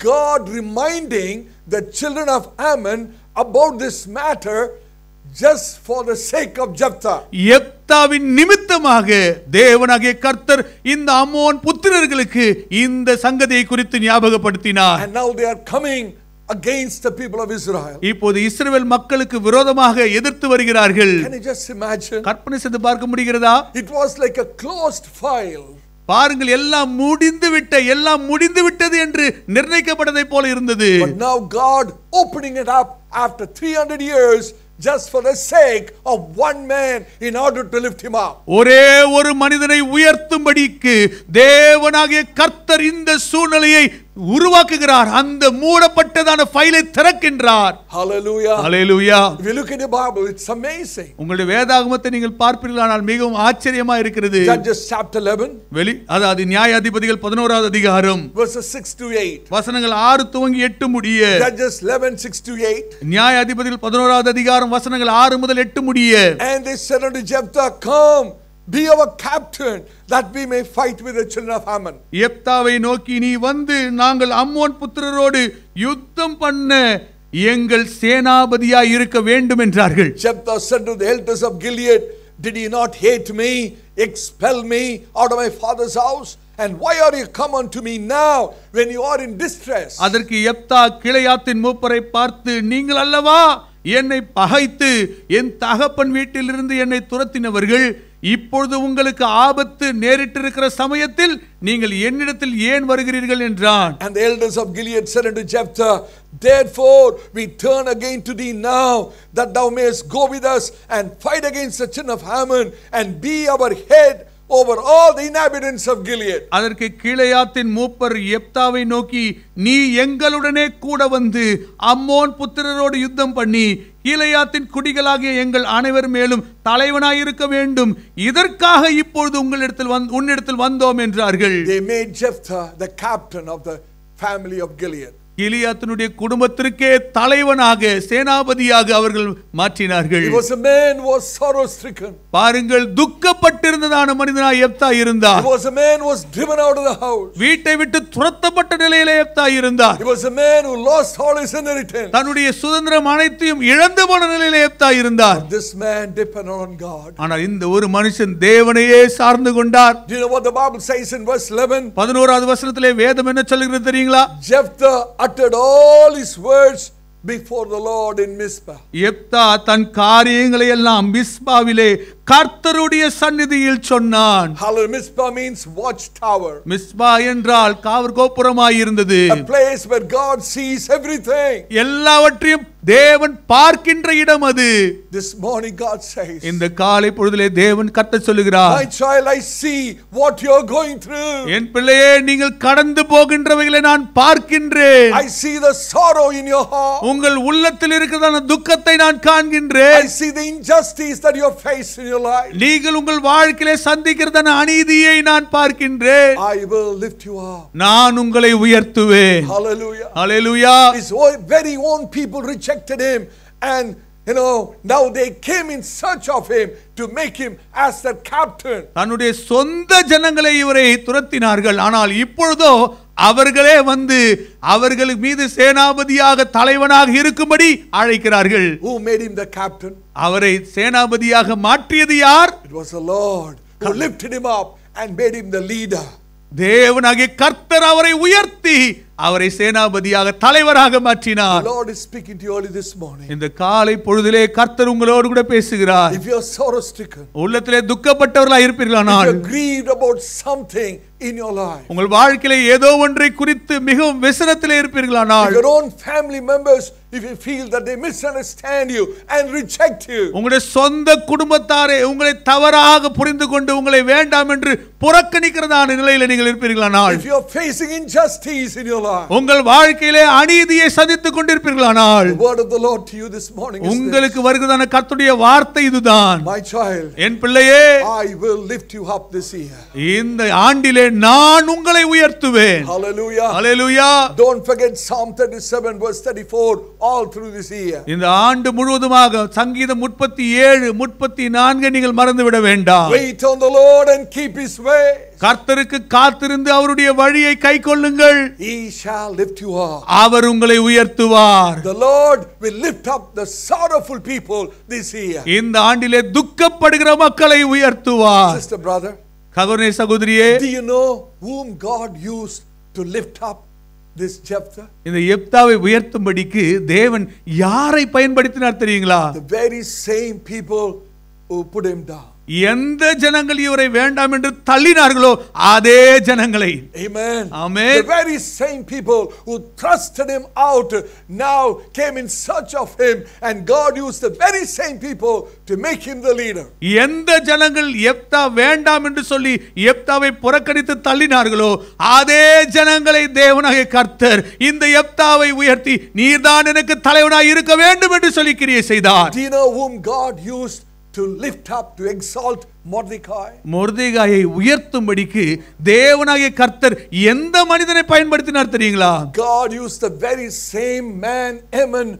God reminding the children of Ammon about this matter just for the sake of jephtha எப்தாவின் நிமித்தமாக தேவனாகிய கர்த்தர் இந்த அம்மோன் புத்திரர்களுக்கு இந்த சங்கதியை குறித்து ஞாபகப்படுத்தினார். And now they are coming against the people of Israel. இப்போது இஸ்ரவேல் மக்களுக்கு விரோதமாக எதிர்த்து வருகிறார்கள். Can you just imagine? கற்பனை செய்து பார்க்க முடிகிறதா? It was like a closed file. பாருங்கள் எல்லாம் முடிந்து விட்ட எல்லாம் முடிந்து விட்டது என்று நிர்ணயிக்கப்பட்டதை போல இருந்தது. But now God opening it up after 300 years just for the sake of one man in order to lift him up. ஒரே ஒரு மனிதனை உயர்த்தும்படிக்கு தேவனாகிய கர்த்தர் இந்த சூழ்நிலையை உருவாக்குகிறார் அந்த மூடப்பட்டதான ஃபைலை திறக்கின்றார் ஹalleluya ஹalleluya if you look in the bible it's amazing உங்களுடைய வேதாகமத்தை நீங்கள் பார்ப்பீர்களானால் மிகவும் ஆச்சரியமா இருக்கிறது judges chapter 11 வெளி அதாவது நியாயாதிபதிகள் 11வது அதிகாரம் verses 6 to 8 வசனங்கள் 6 துவங்கி 8 முடிய judges 11 6 to 8 நியாயாதிபதிகள் 11வது அதிகாரம் வசனங்கள் 6 முதல் 8 முடிய and they said unto jephthah come be our captain that we may fight with the children of Ammon. எப்தாவை நோக்கி நீ வந்து நாங்கள் அம்மோன் புத்திரரோடு யுத்தம் பண்ண எங்கள் சேனாபதியாய் இருக்க வேண்டும் என்றார்கள். Jephthah said to the elders of Gilead, did he not hate me, expel me out of my father's house? And why are you come unto me now when you are in distress? அதற்கு எப்தா கிளையாத்தின் மூப்பரை பார்த்து நீங்கள் அல்லவா என்னை பகைத்து என் தகப்பன் வீட்டிலிருந்து என்னை துரத்தினவர்கள் இப்பொழுது உங்களுக்கு ஆபத்து நேரிட்டிருக்கிற சமயத்தில் நீங்கள் என்னிடத்தில் ஏன் வருகிறீர்கள் என்றான் and the elders of gilead said unto jephthah therefore we turn again to thee now that thou mayest go with us and fight against the son of haman and be our head over all the inhabitants of Gilead. அதற்கு கீழையாத்தின் மூப்பர் எப்தாவை நோக்கி நீ எங்களுடனே கூட வந்து அம்மோன் புத்திரரோடு யுத்தம் பண்ணி கீழையாத்தின் குடிகளாகிய எங்கள் அனைவர் மேலும் தலைவனாய் இருக்க வேண்டும் இதற்காக இப்பொழுது உங்களிடத்தில் வந் உன்னிடத்தில் வந்தோம் என்றார்கள் they made Jephthah the captain of the family of Gilead கிலியாத்தினுடைய குடும்பத்திற்கே தலைவனாக சேனாபதியாக அவர்கள் மாற்றினார்கள் பாருங்கள் துக்கப்பட்டிருந்ததான மனிதனாய் எப்தா இருந்தார். வீட்டை விட்டு துரத்தப்பட்ட நிலையிலே எப்தா இருந்தார். தன்னுடைய சுதந்திரம் அனைத்தையும் இழந்து போன நிலையில எப்தா இருந்தார். ஆனால் இந்த ஒரு மனுஷன் தேவனையே சார்ந்து கொண்டார். Do வசனத்திலே வேதம் என்ன சொல்கிறது தெரியுங்களா? uttered all his words before the Lord in Mizpah. யெப்தா தன் காரியங்களை எல்லாம் மிஸ்பாவிலே கர்த்தருடைய சந்நிதியில் சொன்னான் hello Mizpah means watch tower Mizpah என்றால் காவர் கோபுரமாய் இருந்தது a place where god sees everything எல்லாவற்றையும் தேவன் பார்க்கின்ற இடம் அது this morning god says இந்த காலை பொழுதிலே தேவன் கர்த்தர் சொல்கிறார் my child i see what you are going through என் பிள்ளையே நீங்கள் கடந்து போகின்றவைகளை நான் பார்க்கின்றேன் i see the sorrow in your heart உங்கள் உள்ளத்தில் இருக்கிறதான துக்கத்தை நான் காண்கின்றேன் i see the injustice that you are facing your life. நீங்கள் உங்கள் வாழ்க்கையிலே சந்திக்கிறதன அநீதியை நான் பார்க்கின்றேன். I will lift you up. நான் உங்களை உயர்த்துவேன். Hallelujah. Hallelujah. His very own people rejected him and you know now they came in search of him to make him as their captain தன்னுடைய சொந்த ஜனங்களை இவரை துரத்தினார்கள் ஆனால் இப்பொழுதோ அவர்களே வந்து அவர்கள் மீது சேனாபதியாக தலைவனாக இருக்கும்படி அழைக்கிறார்கள் who made him the captain அவரை சேனாபதியாக மாற்றியது யார் it was the lord who lifted him up and made him the leader தேவனாகிய கர்த்தர் அவரை உயர்த்தி அவரை சேனாபதியாக தலைவராக மாற்றினார் Lord is speaking to you early this morning இந்த காலை பொழுதிலே கர்த்தர் உங்களோடு கூட பேசுகிறார் if you are sorrow stricken உள்ளத்திலே துக்கப்பட்டவர்களாய் இருப்பீர்களானால் if you are grieved about something in your life உங்கள் வாழ்க்கையிலே ஏதோ ஒன்றை குறித்து மிகவும் விசனத்திலே இருப்பீர்களானால் your own family members if you feel that they misunderstand you and reject you உங்களுடைய சொந்த குடும்பத்தாரே உங்களை தவறாக புரிந்து கொண்டு உங்களை வேண்டாம் என்று புறக்கணிக்கிறதான நிலையில நீங்கள் இருப்பீர்களானால் if you are facing injustice in your life உங்கள் வாழ்க்கையிலே அநீதியை சந்தித்துக் கொண்டிருப்பீர்களானால் உங்களுக்கு வருகிறதான கர்த்தருடைய வார்த்தை இதுதான் என் பிள்ளையே இந்த ஆண்டிலே நான் உங்களை உயர்த்துவேன் இந்த ஆண்டு முழுவதுமாக சங்கீதம் ஏழு முப்பத்தி நான்கு நீங்கள் மறந்து விட வேண்டாம். Wait on the Lord and keep his way. கர்த்தருக்கு காத்திருந்து அவருடைய வழியை கை கொள்ளுங்கள் he shall lift you up அவர் உங்களை உயர்த்துவார் the lord will lift up the sorrowful people this year இந்த ஆண்டிலே துக்கப்படுகிற மக்களை உயர்த்துவார் sister brother கவர்னே சகோதரியே do you know whom god used to lift up this chapter இந்த எப்தாவை உயர்த்தும்படிக்கு தேவன் யாரை பயன்படுத்தினார் தெரியுங்களா the very same people who put him down எந்த ஜனங்கள் இவரை வேண்டாம் என்று தள்ளினார்களோ அதே ஜனங்களை amen amen the very same people who thrusted him out now came in search of him and god used the very same people to make him the leader எந்த ஜனங்கள் எப்தா வேண்டாம் என்று சொல்லி எப்தாவை புறக்கணித்து தள்ளினார்களோ அதே ஜனங்களை தேவனாகிய கர்த்தர் இந்த எப்தாவை உயர்த்தி நீர்தான் எனக்கு தலைவனாய் இருக்க வேண்டும் என்று சொல்லி கிரியை செய்தார் do you know whom god used to lift up to exalt Mordecai மொர்தேகாயை உயர்த்தும்படிக்கு தேவனாகிய கர்த்தர் எந்த மனிதனை பயன்படுத்தினார் தெரியுங்களா God used the very same man Amen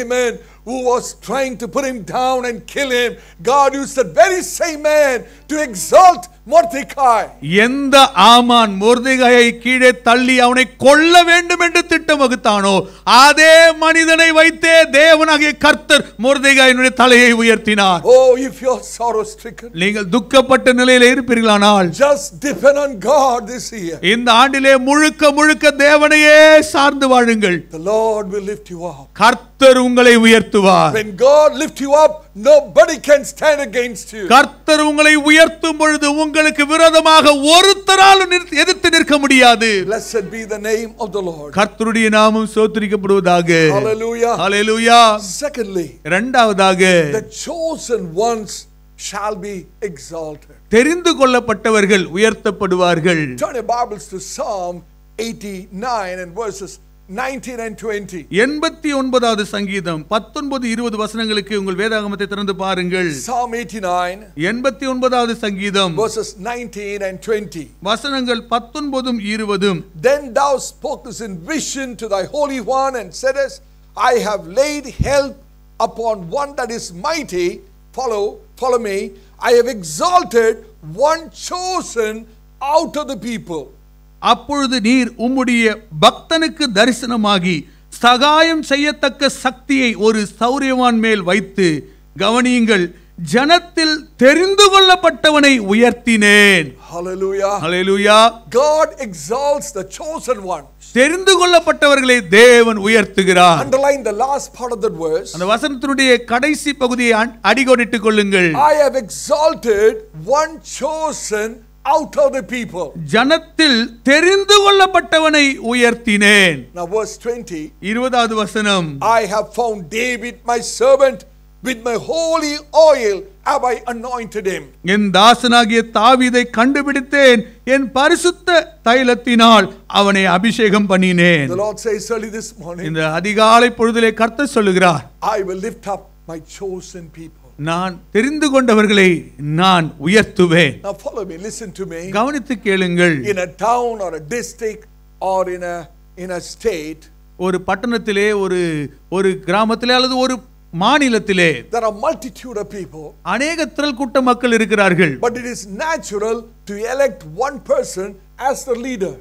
Amen who was trying to put him down and kill him, God used that very same man to exalt Mordecai எந்த ஆமான் மொர்தேகாயை கீழே தள்ளி அவனை கொல்ல வேண்டும் என்று திட்டம் வகுத்தானோ அதே மனிதனை வைத்தே தேவனாகிய கர்த்தர் மொர்தேகாயினுடைய தலையை உயர்த்தினார் oh if you are sorrow stricken நீங்கள் துக்கப்பட்ட நிலையில இருப்பீர்களானால் just depend on God this year இந்த ஆண்டிலே முழுக்க முழுக்க தேவனையே சார்ந்து வாழுங்கள் the lord will lift you up கர்த்தர் உங்களை உயர்த்தும் உயர்த்துவார் when god lift you up nobody can stand against you கர்த்தர் உங்களை உயர்த்தும் பொழுது உங்களுக்கு விரோதமாக ஒருத்தராலும் எதிர்த்து நிற்க முடியாது blessed be the name of the lord கர்த்தருடைய நாமம் ஸ்தோத்திரிக்கப்படுவதாக hallelujah hallelujah secondly இரண்டாவதாக the chosen ones shall be exalted தெரிந்து கொள்ளப்பட்டவர்கள் உயர்த்தப்படுவார்கள் turn your bibles to psalm 89 and verses எண்பத்தி ஒன்பதாவது சங்கீதம் உங்கள் Then thou spokest in vision to thy holy one and saidest, I have laid help upon one that is mighty. Follow, follow me. I have exalted one chosen out of the people. அப்பொழுது நீர் உம்முடைய பக்தனுக்கு தரிசனமாகி சகாயம் செய்யத்தக்க சக்தியை ஒரு சௌரியவான் மேல் வைத்து கவனியுங்கள் ஜனத்தில் தெரிந்து கொள்ளப்பட்டவனை உயர்த்தினேன் தெரிந்து கொள்ளப்பட்டவர்களை தேவன் உயர்த்துகிறார் அந்த வசனத்தினுடைய கடைசி பகுதியை அடிகோடிட்டுக் கொள்ளுங்கள் i have exalted one out of the people ஜனத்தில் தெரிந்து கொள்ளப்பட்டவனை உயர்த்தினேன் now verse 20 இருபதாவது வசனம் i have found david my servant with my holy oil have i anointed him என் தாசனாகிய தாவீதை கண்டுபிடித்தேன் என் பரிசுத்த தைலத்தினால் அவனை அபிஷேகம் பண்ணினேன் the lord says early this morning இந்த அதிகாலை பொழுதிலே கர்த்தர் சொல்லுகிறார் i will lift up my chosen people நான் தெரிந்து கொண்டவர்களை நான் உயர்த்துவேன் now follow me listen to me கவனித்து கேளுங்கள் in a town or a district or in a in a state ஒரு பட்டணத்திலே ஒரு ஒரு கிராமத்திலே அல்லது ஒரு மாநிலத்திலே there are multitude of people अनेक திரள் கூட்ட மக்கள் இருக்கிறார்கள் but it is natural to elect one person as the leader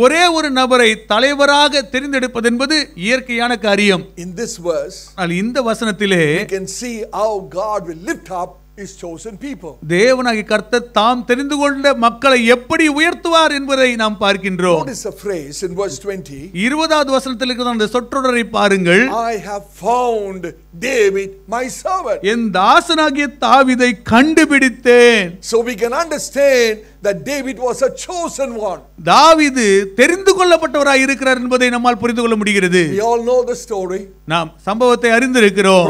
ஒரே ஒரு நபரை தலைவராக தெரிந்தெடுப்பது என்பது இயற்கையான காரியம் இன் திஸ் வர்ஸ் இந்த வசனத்திலே can see how God will lift up his chosen people தேவனாகி கர்த்தர் தாம் தெரிந்து கொண்ட மக்களை எப்படி உயர்த்துவார் என்பதை நாம் பார்க்கின்றோம் what is the phrase in verse 20 20வது வசனத்தில் இருக்கிற அந்த சொற்றொடரை பாருங்கள் i have found david my servant என் தாசனாகிய தாவீதை கண்டுபிடித்தேன் so we can understand that David was a chosen one. தாவீது We all know the story.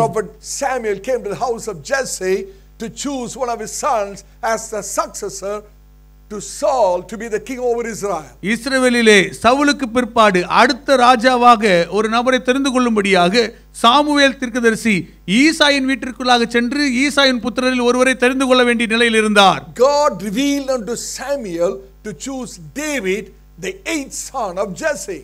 Prophet Samuel came to the house of Jesse to choose one of his sons as the successor to Saul to be the king over Israel. இஸ்ரவேலிலே சவுலுக்கு பிற்பாடு அடுத்த ராஜாவாக ஒரு நபரை தெரிந்து கொள்ளும்படியாக சாமுவேல் தீர்க்கதரிசி ஈசாயின் வீட்டிற்குள்ளாக சென்று ஈசாயின் புத்திரரில் ஒருவரை தெரிந்து கொள்ள வேண்டிய நிலையில் இருந்தார். God revealed unto Samuel to choose David the eighth son of Jesse.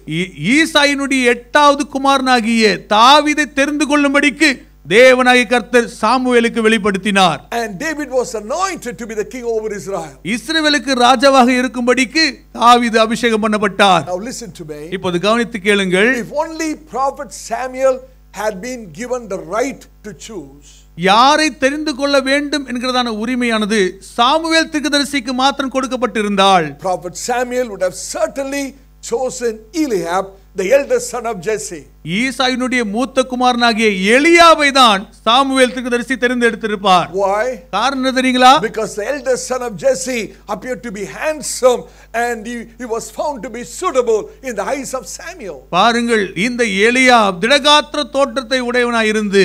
ஈசாயினுடைய எட்டாவது குமாரனாகிய தாவீதை தெரிந்து கொள்ளும்படிக்கு தேவனாகிய கர்த்தர் சாமுவேலுக்கு வெளிப்படுத்தினார் and david was anointed to be the king over israel இஸ்ரவேலுக்கு ராஜாவாக இருக்கும்படிக்கு தாவீது அபிஷேகம் பண்ணப்பட்டார் now listen to me இப்போது கவனித்து கேளுங்கள் if only prophet samuel had been given the right to choose யாரை தெரிந்து கொள்ள வேண்டும் என்கிறதான உரிமையானது சாமுவேல் தீர்க்கதரிசிக்கு மாத்திரம் கொடுக்கப்பட்டிருந்தால் prophet samuel would have certainly chosen eliab the eldest son of Jesse. ஈசாயினுடைய மூத்த குமாரனாகிய எலியாவை தான் சாமுவேல் தீர்க்கதரிசி தெரிந்தெடுத்திருப்பார் why காரணம் தெரியுங்களா because the eldest son of Jesse appeared to be handsome and he, he was found to be suitable in the eyes of Samuel பாருங்கள் இந்த எலியா திடகாத்திர தோற்றத்தை உடையவனாய் இருந்து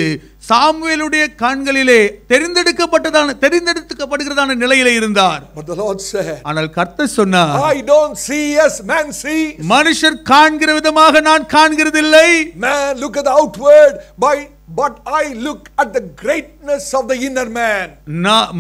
சாமுவேலுடைய கண்களிலே தெரிந்தெடுக்கப்பட்டதான தெரிந்தெடுக்கப்படுகிறதான நிலையில இருந்தார் ஆனால் கர்த்தர் சொன்னார் I don't see as man see மனுஷர் காண்கிற விதமாக நான் காண்கிறதில்லை man look at the outward by but i look at the greatness of the inner man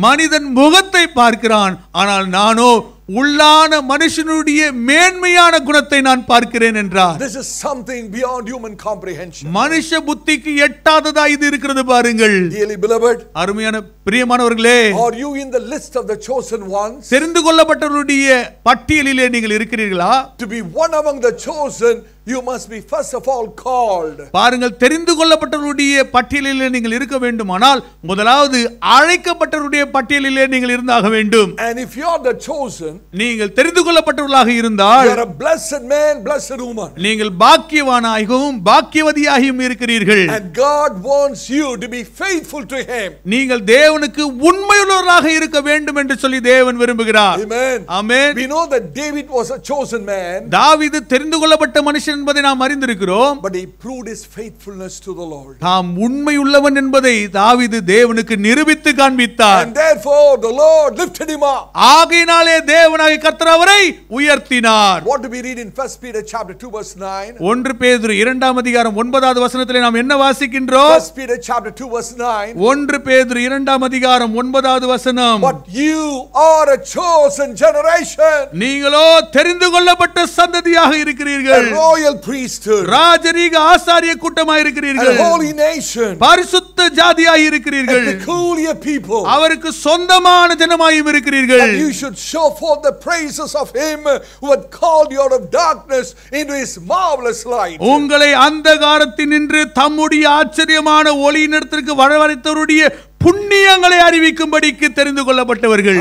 மனிதன் முகத்தை பார்க்கிறான் ஆனால் நானோ உள்ளான மனுஷனுடைய மேன்மையான குணத்தை நான் பார்க்கிறேன் என்றார் this is something beyond human comprehension மனுஷ புத்திக்கு எட்டாததா இது இருக்கிறது பாருங்கள் dearly beloved அருமையான பிரியமானவர்களே are you in the list of the chosen ones தெரிந்து கொள்ளப்பட்டவருடைய பட்டியலிலே நீங்கள் இருக்கிறீர்களா to be one among the chosen you must be first of all called பாருங்கள் தெரிந்து கொள்ளப்பட்டவருடைய பட்டியலிலே நீங்கள் இருக்க வேண்டுமானால் முதலாவது அழைக்கப்பட்டவருடைய பட்டியலிலே நீங்கள் இருந்தாக வேண்டும் and if you are the chosen நீங்கள் தெரிந்து கொள்ளப்பட்டவர்களாக இருந்தால் you are a blessed man blessed woman நீங்கள் பாக்கியவானாகவும் பாக்கியவதியாகவும் இருக்கிறீர்கள் and god wants you to be faithful to him நீங்கள் தேவனுக்கு உண்மையுள்ளவராக இருக்க வேண்டும் என்று சொல்லி தேவன் விரும்புகிறார் amen amen we know that david was a chosen man தாவீது தெரிந்து கொள்ளப்பட்ட மனுஷன் என்பதை நாம் அறிந்திருக்கிறோம் but he proved his faithfulness to the lord தாம் உண்மை உள்ளவன் என்பதை தாவீது தேவனுக்கு நிரூபித்து காண்பித்தார் and therefore the lord lifted him up ஆகையினாலே தேவனாகிய கர்த்தர் அவரை உயர்த்தினார் what to be read in first Peter chapter 2 verse 9 ஒன்று பேதுரு இரண்டாம் அதிகாரம் 9வது வசனத்திலே நாம் என்ன வாசிக்கின்றோம் ஃபர்ஸ்ட் பீட்டர் சாப்டர் 2 வெர்ஸ் 9 ஒன்று பேதுரு இரண்டாம் அதிகாரம் 9வது வசனம் but you are a chosen generation நீங்களோ தெரிந்து கொள்ளப்பட்ட சந்ததியாக இருக்கிறீர்கள் royal priesthood ராஜரீக ஆசாரிய கூட்டமாய் இருக்கிறீர்கள் a holy nation பரிசுத்த ஜாதியாய் இருக்கிறீர்கள் a peculiar people அவருக்கு சொந்தமான ஜனமாயும் இருக்கிறீர்கள் you should show forth the praises of him who had called you out of darkness into his marvelous light உங்களை அந்தகாரத்தில் நின்று தம்முடைய ஆச்சரியமான ஒளியினிடத்திற்கு வரவழைத்தவருடைய புண்ணியங்களை அறிவிக்கும்படிக்கு தெரிந்து கொள்ளப்பட்டவர்கள்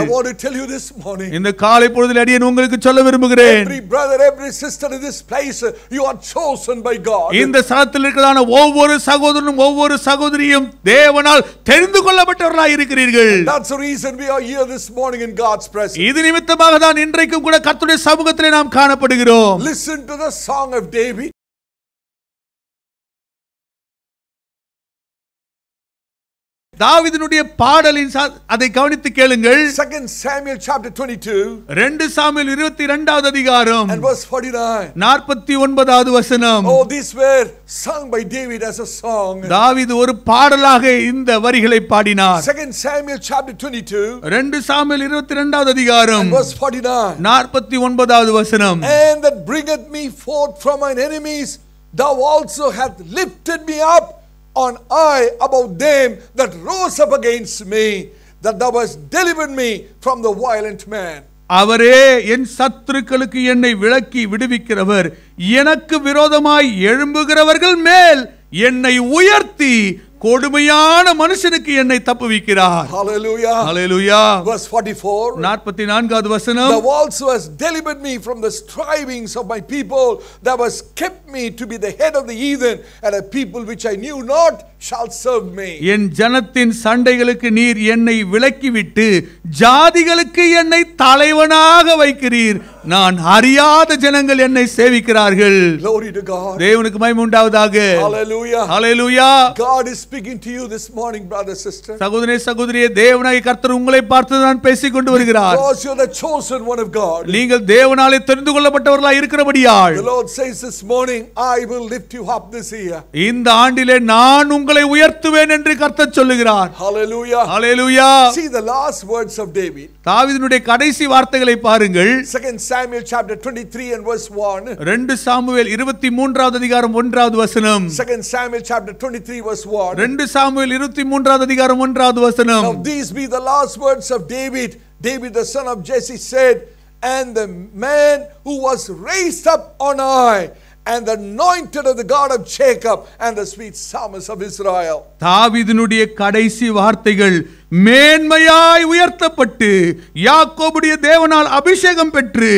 இந்த காலை பொழுதில் அடியேன் உங்களுக்கு சொல்ல விரும்புகிறேன் இந்த சனத்தில் இருக்கிறான ஒவ்வொரு சகோதரனும் ஒவ்வொரு சகோதரியும் தேவனால் தெரிந்து கொள்ளப்பட்டவர்களாக இருக்கிறீர்கள் இது நிமித்தமாக தான் இன்றைக்கும் கூட கத்துடைய சமூகத்திலே நாம் காணப்படுகிறோம் தாவீதினுடைய பாடலின் அதை கவனித்து கேளுங்கள் செகண்ட் சாமியல் சாப்டர் 22 ரெண்டு இருபத்தி இரண்டாவது அதிகாரம் நாற்பத்தி ஒன்பதாவது வசனம் oh oh, this were song by david as a ஒரு பாடலாக இந்த வரிகளை பாடினார் செகண்ட் சாமியல் சாப்டர் 22 ரெண்டு இருபத்தி 22வது அதிகாரம் நாற்பத்தி ஒன்பதாவது வசனம் and that bringeth me forth on I about them that rose up against me, that thou hast delivered me from the violent man. அவரே என் சத்துருக்களுக்கு என்னை விளக்கி விடுவிக்கிறவர் எனக்கு விரோதமாய் எழும்புகிறவர்கள் மேல் என்னை உயர்த்தி கொடுமையான மனுஷனுக்கு என்னை தப்புவிக்கிறார் ஹalleluya ஹalleluya verse 44 44வது வசனம் the walls was delivered me from the strivings of my people that was kept me to be the head of the heathen and a people which i knew not shall serve me என் ஜனத்தின் சண்டைகளுக்கு நீர் என்னை விலக்கிவிட்டு ஜாதிகளுக்கு என்னை தலைவனாக வைக்கிறீர் நான் அறியாத ஜனங்கள் என்னை சேவிக்கிறார்கள் glory to god தேவனுக்கு மகிமை உண்டாவதாக hallelujah hallelujah god is speaking to you this morning, brother, sister. சகோதரனே சகோதரியே தேவனாய் கர்த்தர் உங்களை பார்த்து தான் பேசிக் கொண்டு வருகிறார். Because you are the chosen one of God. நீங்கள் தேவனாலே தெரிந்து கொள்ளப்பட்டவர்களாய் இருக்கிறபடியால். The Lord says this morning, I will lift you up this year. இந்த ஆண்டிலே நான் உங்களை உயர்த்துவேன் என்று கர்த்தர் சொல்லுகிறார். Hallelujah. Hallelujah. See the last words of David. தாவீதுனுடைய கடைசி வார்த்தைகளை பாருங்கள். Second Samuel chapter 23 and verse 1. 2 சாமுவேல் 23வது அதிகாரம் 1வது வசனம். Second Samuel chapter 23 verse 1. Now these be the last words of David. David the son of Jesse said, and the man who was raised up on high and the anointed of the God of Jacob and the sweet psalmist தாவீதினுடைய கடைசி வார்த்தைகள் மேன்மையாய் உயர்த்தப்பட்டு யாக்கோபுடைய தேவனால் அபிஷேகம் பெற்று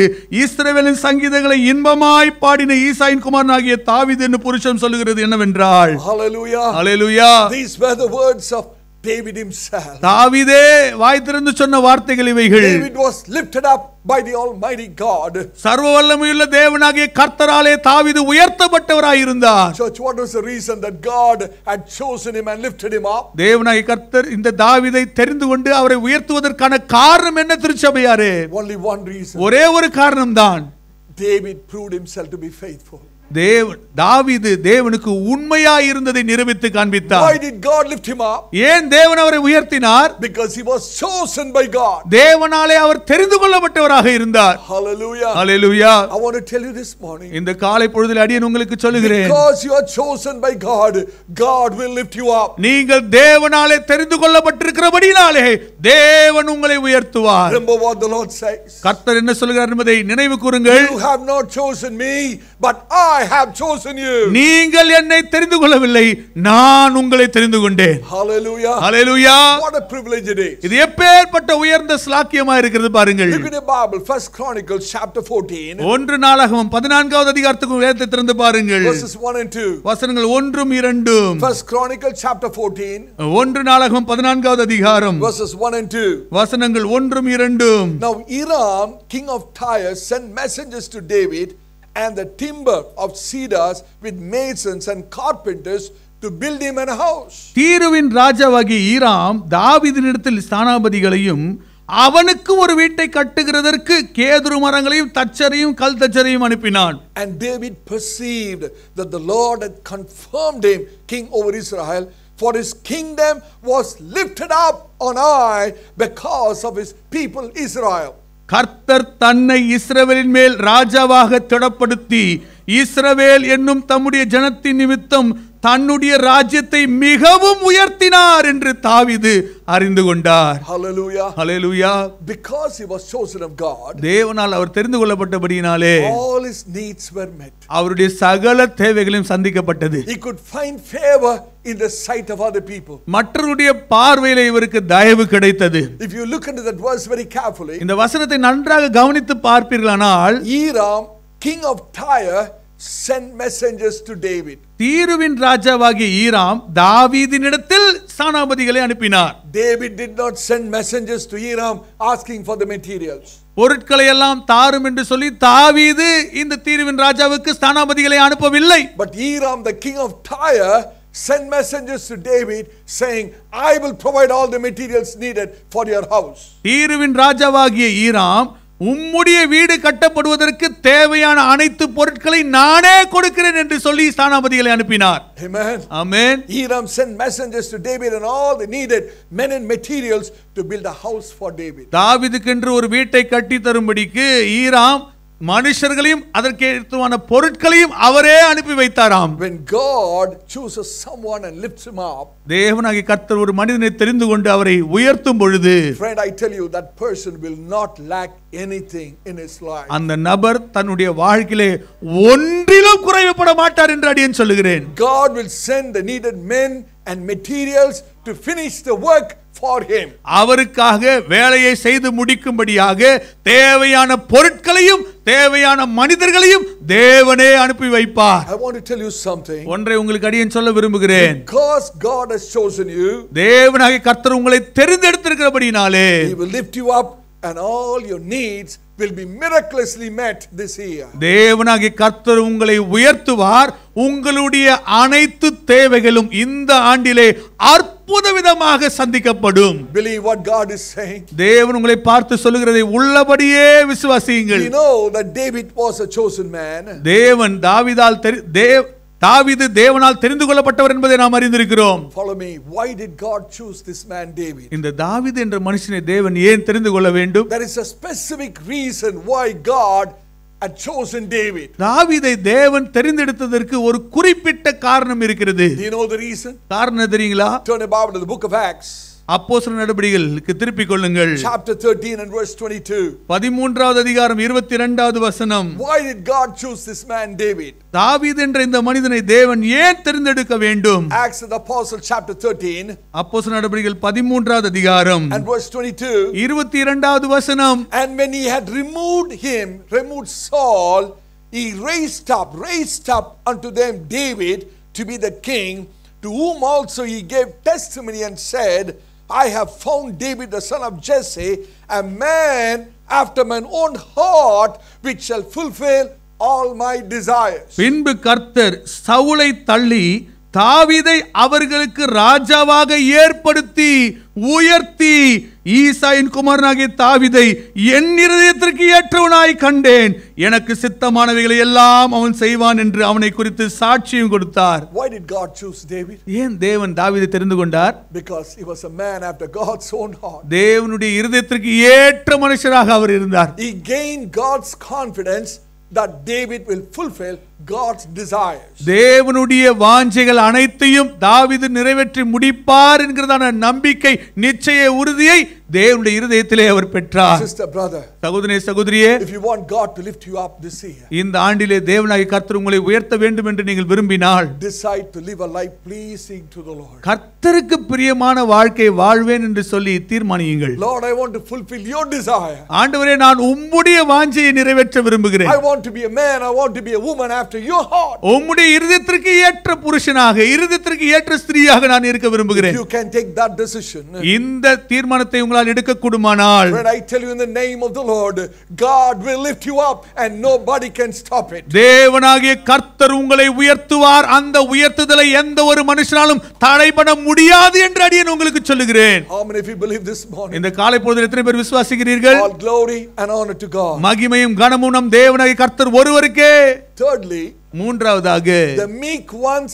இஸ்ரவேலின் சங்கீதங்களை இன்பமாய் பாடின ஈசாயின் குமாரன் ஆகிய தாவீது என்று புருஷன் சொல்லுகிறது என்னவென்றால் Hallelujah. Hallelujah. These were the words of David himself. தாவீதே வாய் திறந்து சொன்ன வார்த்தைகள் இவைகள். David was lifted up by the almighty God. சர்வ வல்லமையுள்ள தேவனாகிய கர்த்தராலே தாவீது உயர்த்தப்பட்டவராய் இருந்தார். Church what was the reason that God had chosen him and lifted him up? தேவனாகிய கர்த்தர் இந்த தாவீதை தெரிந்து கொண்டு அவரை உயர்த்துவதற்கான காரணம் என்ன திருச்சபையாரே? Only one reason. ஒரே ஒரு காரணம் தான். David proved himself to be faithful. தேவ தாவீது தேவனுக்கு உண்மையா இருந்ததை நிரூபித்து காண்பித்தார் why did god lift him up ஏன் தேவன் அவரை உயர்த்தினார் because he was chosen by god தேவனாலே அவர் தெரிந்து கொள்ளப்பட்டவராக இருந்தார் hallelujah hallelujah i want to tell you this morning இந்த காலை பொழுதில் அடியேன் உங்களுக்கு சொல்கிறேன் because you are chosen by god god will lift you up நீங்கள் தேவனாலே தெரிந்து கொள்ளப்பட்டிருக்கிறபடியாலே தேவன் உங்களை உயர்த்துவார் remember what the lord says கர்த்தர் என்ன சொல்கிறார் என்பதை நினைவு கூறுங்கள் you have not chosen me but i I have chosen you. நீங்கள் என்னை தெரிந்து கொள்ளவில்லை நான் உங்களை தெரிந்து கொண்டேன். Hallelujah. Hallelujah. What a privilege it is. இது எப்பேற்பட்ட உயர்ந்த ஸ்லாக்கியமா இருக்கிறது பாருங்கள். Look at the Bible, First Chronicles chapter 14. ஒன்று நாளாகவும் 14வது அதிகாரத்துக்கு வேதத்தை திறந்து பாருங்கள். Verses 1 and 2. வசனங்கள் 1 ம் 2 ம். First Chronicles chapter 14. ஒன்று நாளாகவும் 14வது அதிகாரம். Verses 1 and 2. வசனங்கள் 1 ம் 2 ம். Now Hiram king of Tyre sent messengers to David and the timber of cedars with masons and carpenters to build him an house. தீருவின் ராஜாவாகிய ஈராம் தாவீதினிடத்தில் ஸ்தானாபதிகளையும் அவனுக்கு ஒரு வீட்டை கட்டுகிறதற்கு கேதுரு மரங்களையும் தச்சரையும் கல் தச்சரையும் அனுப்பினான் and david perceived that the lord had confirmed him king over israel for his kingdom was lifted up on high because of his people israel கர்த்தர் தன்னை இஸ்ரவேலின் மேல் ராஜாவாக திடப்படுத்தி இஸ்ரவேல் என்னும் தம்முடைய ஜனத்தின் நிமித்தம் தன்னுடைய ராஜ்யத்தை மிகவும் உயர்த்தினார் என்று தாவிது அறிந்து கொண்டார் ஹalleluya ஹalleluya because he was chosen of god தேவனால் அவர் தெரிந்து கொள்ளப்பட்டபடியினாலே all his needs were met அவருடைய சகல தேவைகளையும் சந்திக்கப்பட்டது he could find favor in the sight of other people மற்றவருடைய பார்வையில் இவருக்கு தயவு கிடைத்தது if you look into that verse very carefully இந்த வசனத்தை நன்றாக கவனித்து பார்ப்பீர்களானால் ஈராம் king of tyre sent messengers to david தீருவின் ராஜாவாகிய ஈராம் தாவீதினிடத்தில் சானாபதிகளை அனுப்பினார் David did not send messengers to Hiram asking for the materials பொருட்களை எல்லாம் தாரும் என்று சொல்லி தாவீது இந்த தீருவின் ராஜாவுக்கு ஸ்தானாபதிகளை அனுப்பவில்லை but Hiram the king of Tyre sent messengers to David saying, I will provide all the materials needed for your house. தீருவின் ராஜாவாகிய ஈராம் உம்முடைய வீடு கட்டப்படுவதற்கு தேவையான அனைத்து பொருட்களை நானே கொடுக்கிறேன் என்று சொல்லி ஸ்தானாபதிகளை அனுப்பினார் Amen. Amen. Hiram sent messengers to David and all the needed men and materials to build a house for David. தாவீதுக்கென்று ஒரு வீட்டை கட்டி தரும்படிக்கு ஈராம் மனுஷர்களையும் அதற்கேற்றமான பொருட்களையும் அவரே அனுப்பி வைத்தாராம் when god chooses someone and lifts him up தேவனாகி கர்த்தர் ஒரு மனிதனை தெரிந்து கொண்டு அவரை உயர்த்தும் பொழுது friend i tell you that person will not lack anything in his life அந்த நபர் தன்னுடைய வாழ்க்கையிலே ஒன்றிலும் குறைவுபட மாட்டார் என்று அடியேன் சொல்லுகிறேன் god will send the needed men and materials to finish the work for him அவருக்காக வேலையை செய்து முடிக்கும்படியாக தேவையான பொருட்களையும் தேவையான மனிதர்களையும் தேவனே அனுப்பி வைப்பார் I want to tell you something ஒன்றை உங்களுக்கு அடியேன் சொல்ல விரும்புகிறேன் because God has chosen you தேவனாகிய கர்த்தர் உங்களை தெரிந்தெடுத்திருக்கிறபடினாலே he will lift you up and all your needs will be miraculously met this year. தேவனாகிய கர்த்தர் உங்களை உயர்த்துவார் உங்களுடைய அனைத்து தேவைகளும் இந்த ஆண்டிலே அற்புத விதமாக சந்திக்கப்படும் believe what god is saying தேவன் உங்களை பார்த்து சொல்லுகிறதை உள்ளபடியே விசுவாசியுங்கள் you know that david was a chosen man தேவன் தாவீதால் தேவன் தாவீது தேவனால் தெரிந்து கொள்ளப்பட்டவர் என்பதை நாம் அறிந்திருக்கிறோம் follow me why did god choose this man david இந்த தாவீது என்ற மனுஷனை தேவன் ஏன் தெரிந்து கொள்ள வேண்டும் there is a specific reason why god had chosen david தாவீதை தேவன் தெரிந்தெடுத்ததற்கு ஒரு குறிப்பிட்ட காரணம் இருக்கிறது do you know the reason காரணம் தெரியுங்களா turn about to the book of acts அப்போஸ்தல நடபடிகளுக்கு திருப்பிக் கொள்ளுங்கள் chapter 13 and verse 22 13வது அதிகாரம் 22வது வசனம் why did god choose this man david தாவீது என்ற இந்த மனிதனை தேவன் ஏன் தேர்ந்தெடுக்க வேண்டும் acts of the apostle chapter 13 அப்போஸ்தல நடபடிகள் 13வது அதிகாரம் and verse 22 22வது வசனம் and when he had removed him removed saul he raised up raised up unto them david to be the king to whom also he gave testimony and said I have found David, the son of Jesse, a man after my own heart, which shall fulfill all my desires. பின்பு கர்த்தர் சவுலை தள்ளி தாவிதை அவர்களுக்கு ராஜாவாக ஏற்படுத்தி உயர்த்தி ஈசாயின் குமாரனாகிய தாவிதை என் இருதயத்திற்கு ஏற்றவனாய் கண்டேன் எனக்கு சித்தமானவைகளை எல்லாம் அவன் செய்வான் என்று அவனை குறித்து சாட்சியும் கொடுத்தார் ஏன் தேவன் தாவிதை தெரிந்து கொண்டார் தேவனுடைய இருதயத்திற்கு ஏற்ற மனுஷராக அவர் இருந்தார் that david will fulfill God's desires. தேவனுடைய வாஞ்சைகள் அனைத்தையும் தாவிது நிறைவேற்றி முடிப்பார் என்கிறதான நம்பிக்கை நிச்சய உறுதியை தேவனுடைய இருதயத்திலே அவர் பெற்றார் சிஸ்டர் பிரதர் சகோதரனே சகோதரியே if you want god to lift you up this year இந்த ஆண்டிலே தேவனாகிய கர்த்தர் உங்களை உயர்த்த வேண்டும் என்று நீங்கள் விரும்பினால் decide to live a life pleasing to the lord கர்த்தருக்கு பிரியமான வாழ்க்கை வாழ்வேன் என்று சொல்லி தீர்மானியுங்கள் lord i want to fulfill your desire ஆண்டவரே நான் உம்முடைய வாஞ்சையை நிறைவேற்ற விரும்புகிறேன் i want to be a man i want to be a woman after உம்முடைய இருதயத்திற்கு ஏற்ற புருஷனாக இருதயத்திற்கு ஏற்ற ஸ்திரியாக நான் இருக்க விரும்புகிறேன் இந்த தீர்மானத்தை உங்களால் எடுக்க கூடுமானால் i tell you in the name of the lord god will lift you up and nobody can stop it தேவனாகிய கர்த்தர் உங்களை உயர்த்துவார் அந்த உயர்த்துதலை எந்த ஒரு மனுஷனாலும் தடை பண்ண முடியாது என்று அடியேன் உங்களுக்கு சொல்லுகிறேன் how many of you believe this morning இந்த காலை பொழுதில் எத்தனை பேர் விசுவாசிக்கிறீர்கள் all glory and honor to god மகிமையும் கனமும் நம் தேவனாகிய கர்த்தர் ஒருவருக்கே thirdly மூன்றாவது மூன்றாவதாக the meek ones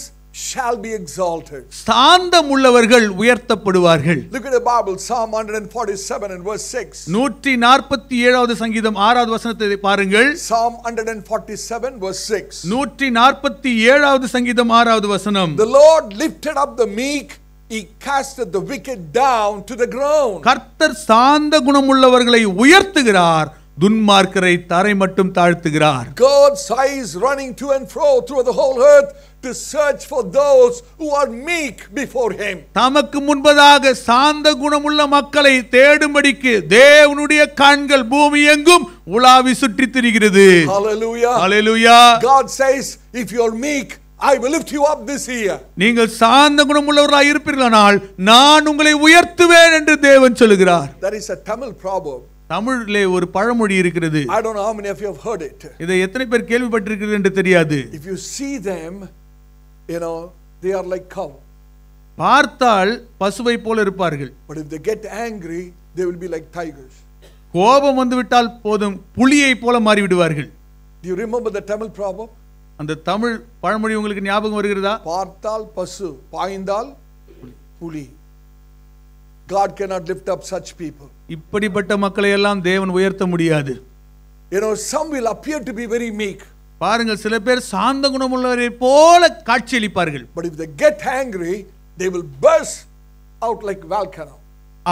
shall be exalted சாந்தம் உள்ளவர்கள் உயர்த்தப்படுவார்கள் look at the bible psalm 147 and verse 6 147 வது சங்கீதம் 6 வது வசனத்தை பாருங்கள் psalm 147 verse 6 147 வது சங்கீதம் 6 வது வசனம் the lord lifted up the meek He casted the wicked down to the ground. கர்த்தர் சாந்த குணமுள்ளவர்களை உயர்த்துகிறார் துன்மார்க்கரை தரை மட்டும் தாழ்த்துகிறார் God's eyes running to and fro through the whole earth to search for those who are meek before him தமக்கு முன்பதாக சாந்த குணமுள்ள மக்களை தேடும்படிக்கு தேவனுடைய கண்கள் பூமி எங்கும் உலாவி சுற்றி திரிகிறது hallelujah hallelujah God says if you are meek I will lift you up this year. நீங்கள் சாந்த குணமுள்ளவராய் இருப்பீர்களானால் நான் உங்களை உயர்த்துவேன் என்று தேவன் சொல்கிறார். There is a Tamil proverb. தமிழிலே ஒரு பழமொழி இருக்கிறது I don't know how many of you have heard it இத எத்தனை பேர் கேள்விப்பட்டிருக்கிறது என்று தெரியாது If you see them you know they are like cow பார்த்தால் பசுவை போல இருப்பார்கள் but if they get angry they will be like tigers கோபம் வந்துவிட்டால் போதும் புலியை போல மாறி விடுவார்கள் do you remember the tamil proverb அந்த தமிழ் பழமொழி உங்களுக்கு ஞாபகம் வருகிறதா பார்த்தால் பசு பாய்ந்தால் புலி God cannot lift up such people இப்படிப்பட்ட மக்களை எல்லாம் தேவன் உயர்த்த முடியாது you know some will appear to be very meek பாருங்கள் சில பேர் சாந்த குணமுள்ளவரை போல காட்சியளிப்பார்கள் but if they get angry they will burst out like volcano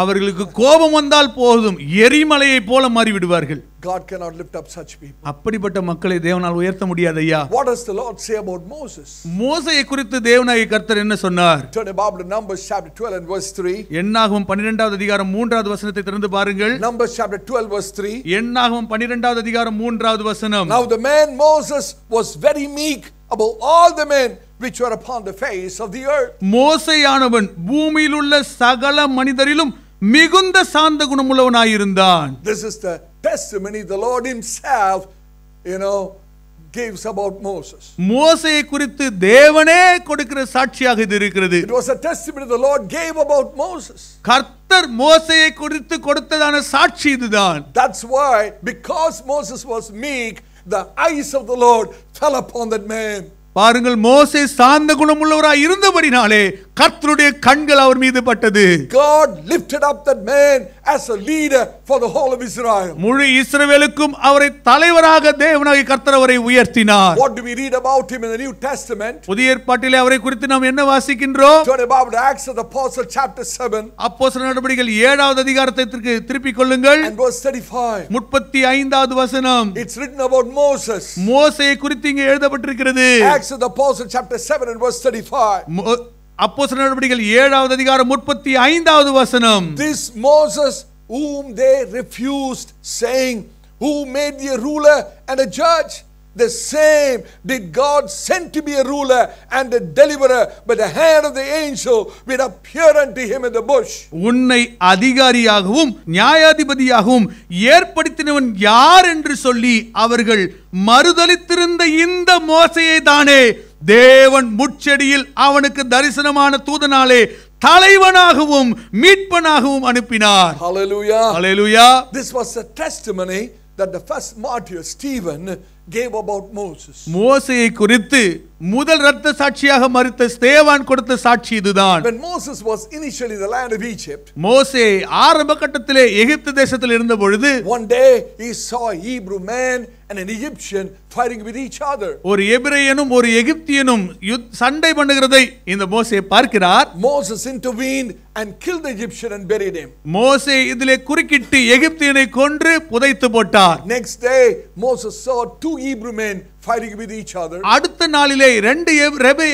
அவர்களுக்கு கோபம் வந்தால் போதும் எரிமலையை போல மாறி விடுவார்கள் God cannot lift up such people. அப்படிப்பட்ட மக்களை தேவனால் உயர்த்த முடியாது ஐயா. What does the Lord say about Moses? மோசேயை குறித்து தேவனாகிய கர்த்தர் என்ன சொன்னார்? Turn about to Numbers chapter 12 and verse 3. எண்ணாகமம் 12வது அதிகாரம் 3வது வசனத்தை திறந்து பாருங்கள். Numbers chapter 12 verse 3. எண்ணாகமம் 12வது அதிகாரம் 3வது வசனம். Now the man Moses was very meek above all the men which were upon the face of the earth. மோசேயானவன் பூமியில் உள்ள சகல மனிதரிலும் மிகுந்த சாந்த குணமுள்ளவனாயிருந்தான். This is the testimony the Lord himself you know gives about Moses. மோசேயை குறித்து தேவனே கொடுக்கிற சாட்சியாக இது இருக்கிறது. It was a testimony the Lord gave about Moses. கர்த்தர் மோசேயை குறித்து கொடுத்ததான சாட்சி இதுதான். That's why because Moses was meek the eyes of the Lord fell upon that man. பாருங்கள் சார்ந்த குணம் குணமுள்ளவராய் இருந்தபடினாலே கர்த்தருடைய கண்கள் அவர் மீது பட்டது God lifted up that man as a leader for the whole of Israel முழு இஸ்ரவேலுக்கும் அவரை தலைவராக தேவனாகிய கர்த்தர் அவரை உயர்த்தினார் What do we read about him in the New Testament புதிய ஏற்பாட்டிலே அவரை குறித்து நாம் என்ன வாசிக்கின்றோம் Turn about Acts of the Apostles chapter 7 அப்போஸ்தல நடபடிகள் 7வது அதிகாரத்திற்கு திருப்பிக் கொள்ளுங்கள் and verse 35 35வது வசனம் It's written about Moses மோசேயை குறித்து இங்கே எழுதப்பட்டிருக்கிறது Acts of the Apostles chapter 7 and verse 35 அப்போஸ்தல நடவடிக்கைகள் ஏழாவது அதிகாரம் முப்பத்தி ஐந்தாவது வசனம் this Moses whom they refused saying who made thee a ruler and a judge the same did God send to be a ruler and a deliverer but the hand of the angel with appear unto him in the bush உன்னை அதிகாரியாகவும் நியாயாதிபதியாகவும் ஏற்படுத்தினவன் யார் என்று சொல்லி அவர்கள் மறுதலித்திருந்த இந்த மோசையை தானே தேவன் முச்செடியில் அவனுக்கு தரிசனமான தூதனாலே தலைவனாகவும் மீட்பனாகவும் அனுப்பினார் Hallelujah. Hallelujah. This was a testimony that the first martyr Stephen gave about Moses. மோசேயை குறித்து முதல் இரத்த சாட்சியாக மறித்த ஸ்தேவான் கொடுத்த சாட்சி இதுதான் When Moses was initially the land of Egypt. மோசே ஆரம்ப கட்டத்திலே எகிப்து தேசத்தில் இருந்த பொழுது One day he saw a Hebrew man and an Egyptian fighting with each other. ஒரு எபிரெயனும் ஒரு எகிப்தியனும் சண்டை பண்ணுகிறதை இந்த மோசே பார்க்கிறார். Moses intervened and killed the Egyptian and buried him. மோசே இதிலே குறுக்கிட்டு எகிப்தியனை கொன்று புதைத்து போட்டார். Next day Moses saw two Hebrew men fighting with each other. அடுத்த நாளிலே ரெண்டு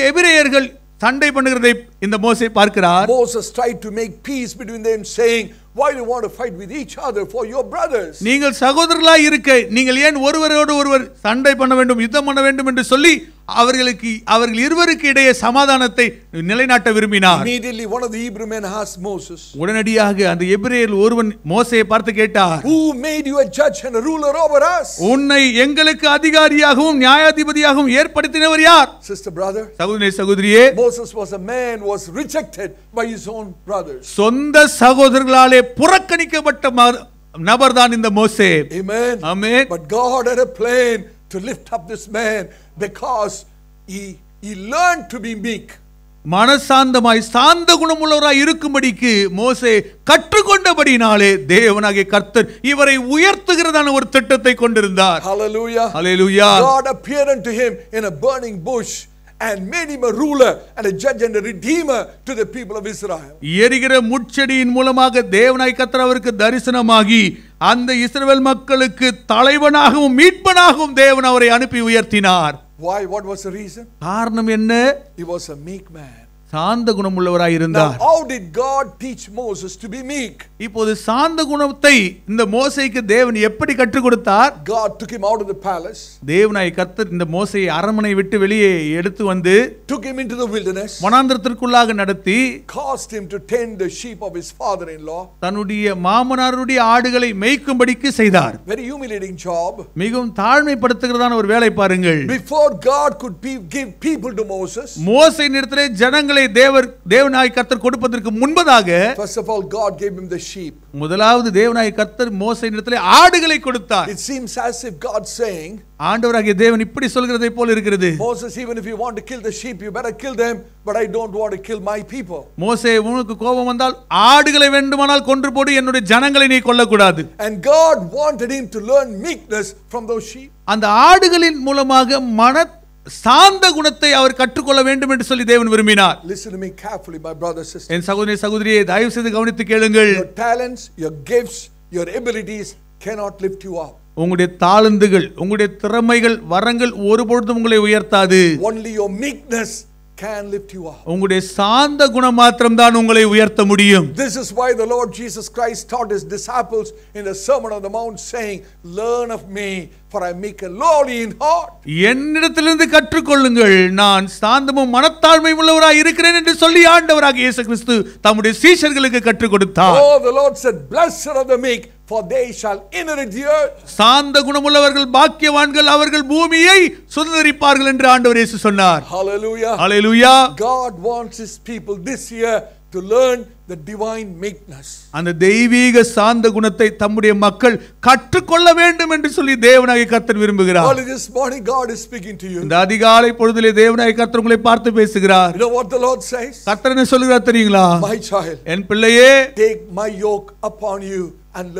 எபிரேயர்கள் சண்டை பண்ணுகிறதை இந்த மோசே பார்க்கிறார் Moses tried to make peace between them saying why do you want to fight with each other for your brothers நீங்கள் சகோதரர்களாய் இருக்க நீங்கள் ஏன் ஒருவரோடு ஒருவர் சண்டை பண்ண வேண்டும் யுத்தம் பண்ண வேண்டும் என்று சொல்லி அவர்களுக்கு அவர்கள் இருவருக்கு இடையே சமாதானத்தை நிலைநாட்ட விரும்பினார் உடனடியாக அந்த எபிரேயர் ஒருவன் மோசையை பார்த்து கேட்டார் உன்னை எங்களுக்கு அதிகாரியாகவும் நியாயாதிபதியாகவும் ஏற்படுத்தினவர் யார் சகோதரி சகோதரியே சொந்த சகோதரர்களாலே புறக்கணிக்கப்பட்ட நபர் தான் இந்த மோசே but God plan to lift up this man because he, he learned to be meek. மனசாந்தமாய் சாந்த குணமுள்ளவராய் இருக்கும்படிக்கு மோசே கற்றுக்கொண்டபடினாலே தேவனாகிய கர்த்தர் இவரை உயர்த்துகிறதான ஒரு திட்டத்தை கொண்டிருந்தார் ஹalleluya ஹalleluya god appeared unto him in a burning bush and made him a ruler and a judge and a redeemer to the people of Israel. ஏரிகிற முட்செடியின் மூலமாக தேவனாய் கர்த்தர் அவருக்கு தரிசனமாகி அந்த இஸ்ரவேல் மக்களுக்கு தலைவனாகவும் மீட்பனாகவும் தேவன் அவரை அனுப்பி உயர்த்தினார் Why? What was the reason? He was a meek man. சாந்த குணம் உள்ளவராய் இருந்தார் how did god teach moses to be meek இப்போது சாந்த குணத்தை இந்த மோசேக்கு தேவன் எப்படி கற்று கொடுத்தார் god took him out of the palace தேவனாய் கர்த்தர் இந்த மோசேயை அரண்மனை விட்டு வெளியே எடுத்து வந்து took him into the wilderness வனாந்தரத்திற்குள்ளாக நடத்தி caused him to tend the sheep of his father in law தன்னுடைய மாமனாருடைய ஆடுகளை மேய்க்கும்படிக்கு செய்தார் very humiliating job மிகவும் தாழ்மைப்படுத்துகிறதான ஒரு வேலை பாருங்கள் before god could give people to moses மோசே நேரத்திலே ஜனங்களை தேவர் தேவனாய் கர்த்தர் கொடுப்பதற்கு முன்பதாக first of all god gave him the sheep முதலாவது தேவனாய் கர்த்தர் மோசே இடத்திலே ஆடுகளை கொடுத்தார் it seems as if god saying ஆண்டவராகிய தேவன் இப்படி சொல்கிறதை போல இருக்கிறது மோசே even if you want to kill the sheep you better kill them but I don't want to kill my people மோசே உனக்கு கோபம் வந்தால் ஆடுகளை வேண்டுமானால் கொன்று போடு என்னுடைய ஜனங்களை நீ கொல்ல கூடாது and God wanted him to learn meekness from those sheep அந்த ஆடுகளின் மூலமாக மன சாந்த குணத்தை அவர் கற்றுக்கொள்ள வேண்டும் என்று சொல்லி தேவன் விரும்பினார் listen to me carefully my brothers sisters என் சகோதரி சகோதரியே தயவு செய்து கவனித்து கேளுங்கள் your talents your gifts your abilities cannot lift you up உங்களுடைய தாளந்துகள் உங்களுடைய திறமைகள் வரங்கள் ஒருபொழுதும் உங்களை உயர்த்தாது only your meekness can lift you up. உங்களுடைய சாந்த குணம் மாத்திரம் தான் உங்களை உயர்த்த முடியும். This is why the Lord Jesus Christ taught his disciples in the Sermon on the Mount saying, learn of me for I make a lowly in heart. என்னிடத்திலிருந்து கற்றுக்கொள்ளுங்கள் நான் சாந்தமும் மனத்தாழ்மையும் உள்ளவராய் இருக்கிறேன் என்று சொல்லி ஆண்டவராக இயேசு கிறிஸ்து தம்முடைய சீஷர்களுக்கு கற்றுக் கொடுத்தார். Oh the Lord said blessed are the meek for they shall inherit the earth. சாந்த குணமுள்ளவர்கள் பாக்கியவான்கள் அவர்கள் பூமியை சுதந்தரிப்பார்கள் என்று ஆண்டவர் இயேசு சொன்னார். Hallelujah. Hallelujah. God wants his people this year to learn the divine meekness அந்த தெய்வீக சாந்த குணத்தை தம்முடைய மக்கள் கற்றுக்கொள்ள வேண்டும் என்று சொல்லி தேவனாகிய கர்த்தர் விரும்புகிறார் all this morning god is speaking to you இந்த அதிகாலை பொழுதிலே தேவனாகிய கர்த்தர் உங்களை பார்த்து பேசுகிறார் you know what the lord says கர்த்தர் என்ன சொல்கிறார் தெரியுங்களா my child என் பிள்ளையே take my yoke upon you and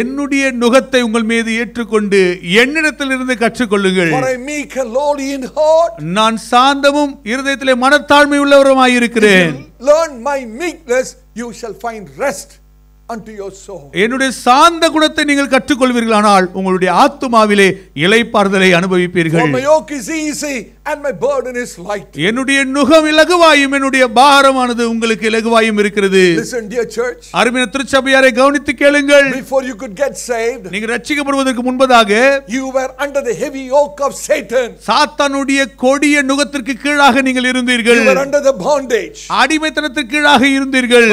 என்னுடைய நுகத்தை உங்கள் மீது ஏற்றுக்கொண்டு என்னிடத்திலிருந்து கற்றுக்கொள்ளுங்கள். For I am meek and lowly நான் சாந்தமும் இருதயத்திலே மனத்தாழ்மை உள்ளவருமாய் இருக்கிறேன். Learn my meekness you shall என்னுடைய சாந்த குணத்தை நீங்கள் கற்றுக்கொள்வீர்கள் ஆனால் உங்களுடைய ஆத்துமாவிலே இளைப்பாறுதலை அனுபவிப்பீர்கள் for என்னுடைய நுகம் இலகுவாயும் என்னுடைய பாரமானது உங்களுக்கு இலகுவாயும் இருக்கிறது listen திருச்சபையாரை கவனித்து கேளுங்கள் before you could get saved நீங்கள் ரட்சிக்கப்படுவதற்கு முன்பதாக you were under the heavy yoke of satan சாத்தானுடைய கொடிய நுகத்திற்கு கீழாக நீங்கள் இருந்தீர்கள் you were under அடிமைத்தனத்திற்கு கீழாக இருந்தீர்கள்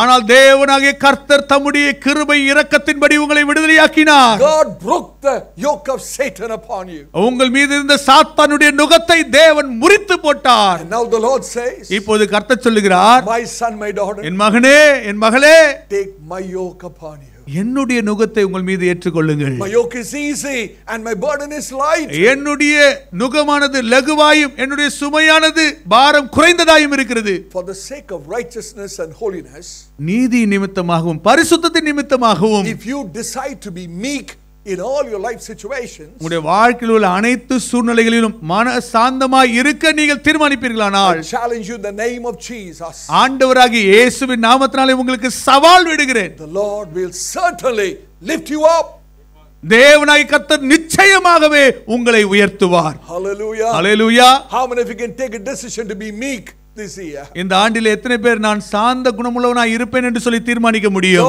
ஆனால் தேவனாகிய கர்த்தர் தம்முடைய கிருபை இரக்கத்தின்படி உங்களை விடுதலையாக்கினார். God broke the yoke of Satan upon you. உங்கள் மீது இருந்த சாத்தானுடைய நுகத்தை தேவன் முறித்து போட்டார். now the Lord says. இப்போது கர்த்தர் சொல்லுகிறார். My son my daughter. என் மகனே என் மகளே take my yoke upon you. என்னுடைய நுகத்தை உங்கள் மீது ஏற்றுக்கொள்ளுங்கள் my yoke is easy and my burden is light என்னுடைய நுகமானது லகுவாயும் என்னுடைய சுமையானது பாரம் குறைந்ததாயும் இருக்கிறது for the sake of righteousness and holiness நீதி நிமித்தமாகவும் பரிசுத்தத்தின் நிமித்தமாகவும் if you decide to be meek in all your life situations உங்களுடைய வாழ்க்கையில் உள்ள அனைத்து சூழ்நிலைகளிலும் மனசாந்தமாய் இருக்க நீங்கள் தீர்மானிப்பீர்களானால் I challenge you in the name of Jesus ஆண்டவராகிய இயேசுவின் நாமத்தினாலே உங்களுக்கு சவால் விடுகிறேன் the Lord will certainly lift you up தேவனாய் கத்தர் நிச்சயமாகவே உங்களை உயர்த்துவார் ஹalleluya ஹalleluya how many of you can take a decision to be meek இந்த ஆண்டில் எத்தனை பேர் நான் சாந்த குணமுள்ளவனாய் இருப்பேன் என்று சொல்லி தீர்மானிக்க முடியும்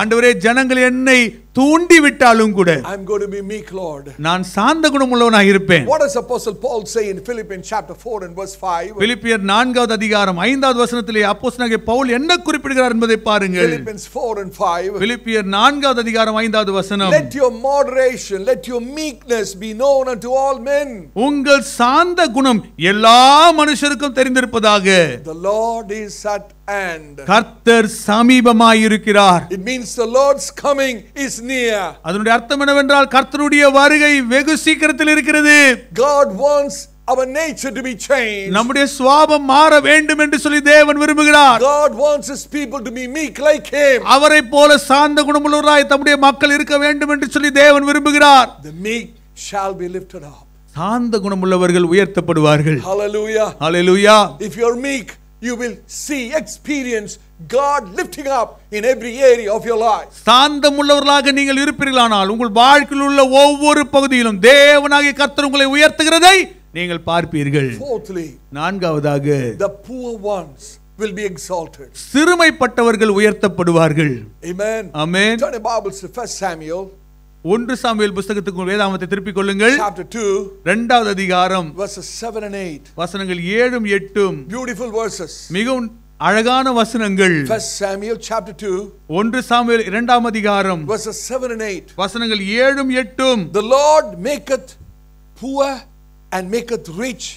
ஆண்டவரே ஜனங்கள் என்னை தூண்டிவிட்டாலும் கூட I am going to be meek Lord நான் சாந்த குணமுள்ளவனாக இருப்பேன் What does Apostle Paul say in Philippians chapter 4 and verse 5 பிலிப்பியர் 4வது அதிகாரம் 5வது வசனத்திலே அப்போஸ்தலனாகிய பவுல் என்ன குறிப்பிடுகிறார் என்பதை பாருங்கள் Philippians 4 and 5 பிலிப்பியர் 4வது அதிகாரம் 5வது வசனம் Let your moderation let your meekness be known unto all men உங்கள் சாந்த குணம் எல்லா மனுஷருக்கும் தெரிந்திருப்பதாக The Lord is at and கர்த்தர் சமீபமாயிருக்கிறார் it means the lord's coming is near அதனுடைய அர்த்தம் என்னவென்றால் கர்த்தருடைய வருகை வெகு சீக்கிரத்தில் இருக்கிறது God wants our nature to be changed நம்முடைய சுவாபம் மாற வேண்டும் என்று சொல்லி தேவன் விரும்புகிறார் god wants his people to be meek like him அவரைப் போல சாந்த குணமுள்ளவராய் தம்முடைய மக்கள் இருக்க வேண்டும் என்று சொல்லி தேவன் விரும்புகிறார் the meek shall be lifted up சாந்த குணமுள்ளவர்கள் உயர்த்தப்படுவார்கள் hallelujah hallelujah if you are meek you will see, experience God lifting up in every area of your life. சாந்தம் உள்ளவர்களாக நீங்கள் இருப்பீர்களானால் உங்கள் வாழ்க்கையில் உள்ள ஒவ்வொரு பகுதியிலும் தேவனாகிய கர்த்தர் உங்களை உயர்த்துகிறதை நீங்கள் பார்ப்பீர்கள். Fourthly, நான்காவதாக the poor ones will be exalted. சிறுமைப்பட்டவர்கள் உயர்த்தப்படுவார்கள். Amen. Amen. Turn the Bible to 1 Samuel ஒன்று சாமுவேல் புஸ்தகத்துக்கு வேதாமத்தை திருப்பிக் கொள்ளுங்கள் chapter 2 இரண்டாவது அதிகாரம் verses 7 and 8 வசனங்கள் ஏழும் எட்டும் பியூட்டிஃபுல் ம் beautiful verses மிகவும் அழகான வசனங்கள் first samuel chapter 2 ஒன்று சாமுவேல் இரண்டாம் அதிகாரம் verses 7 and 8 வசனங்கள் ஏழும் எட்டும் the lord maketh poor and maketh rich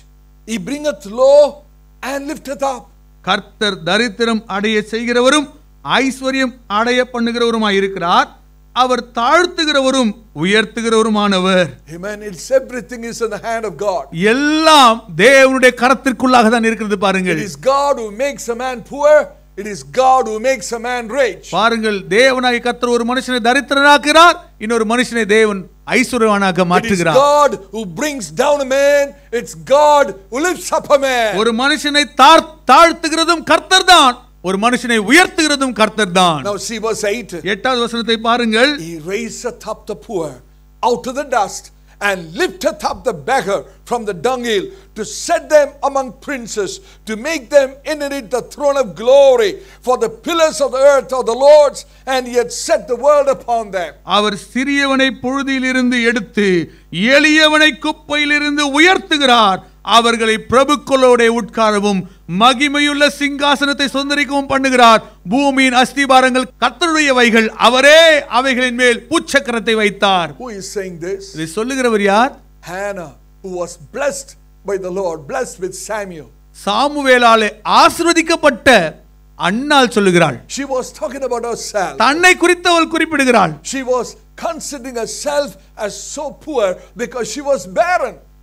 he bringeth low and lifteth up கர்த்தர் தரித்திரம் அடைய செய்கிறவரும் ஐஸ்வர்யம் அடைய பண்ணுகிறவருமாய் இருக்கிறார் அவர் தாழ்த்துகிறவரும் உயர்த்துகிறவருமானவர் everything is in the hand of god எல்லாம் தேவனுடைய கரத்திற்குள்ளாக தான் இருக்கிறது பாருங்கள் it is god who makes a man poor It is God who makes a man rich. பாருங்கள் தேவனாய் கர்த்தர் ஒரு மனுஷனை தரித்திரனாக்குகிறார் இன்னொரு மனுஷனை தேவன் ஐஸ்வர்யவானாக மாற்றுகிறார் God who brings down a man it's God who lifts up a man ஒரு மனுஷனை தாழ்த்துகிறதும் கர்த்தர் தான் ஒரு மனுஷனை உயர்த்துகிறதும் கர்த்தர் தான் now see verse 8 எட்டாவது வசனத்தை பாருங்கள் he raiseth up the poor out of the dust and lifteth up the beggar from the dunghill to set them among princes, to make them inherit the throne of glory. For the pillars of the earth are the Lord's, and he had set the world upon them. அவர் சிறியவனை பொழுதிலிருந்து எடுத்து எளியவனை குப்பையிலிருந்து உயர்த்துகிறார் அவர்களை பிரபுக்களோட உட்காரவும் மகிமையுள்ள சிங்காசனத்தை சுந்தரிக்கவும் பண்ணுகிறார் பூமியின் அஸ்திபாரங்கள் வைகள் அவரே அவைகளின் மேல் உச்சக்கரத்தை வைத்தார் சொல்லுகிறவர் யார் by the Lord blessed with Samuel சாமுவேலாலே ஆசிர்வதிக்கப்பட்ட அண்ணால் சொல்லுகிறாள் she was talking about herself தன்னை குறித்தவள் குறிப்பிடுகிறாள் she was considering herself as so poor because she was barren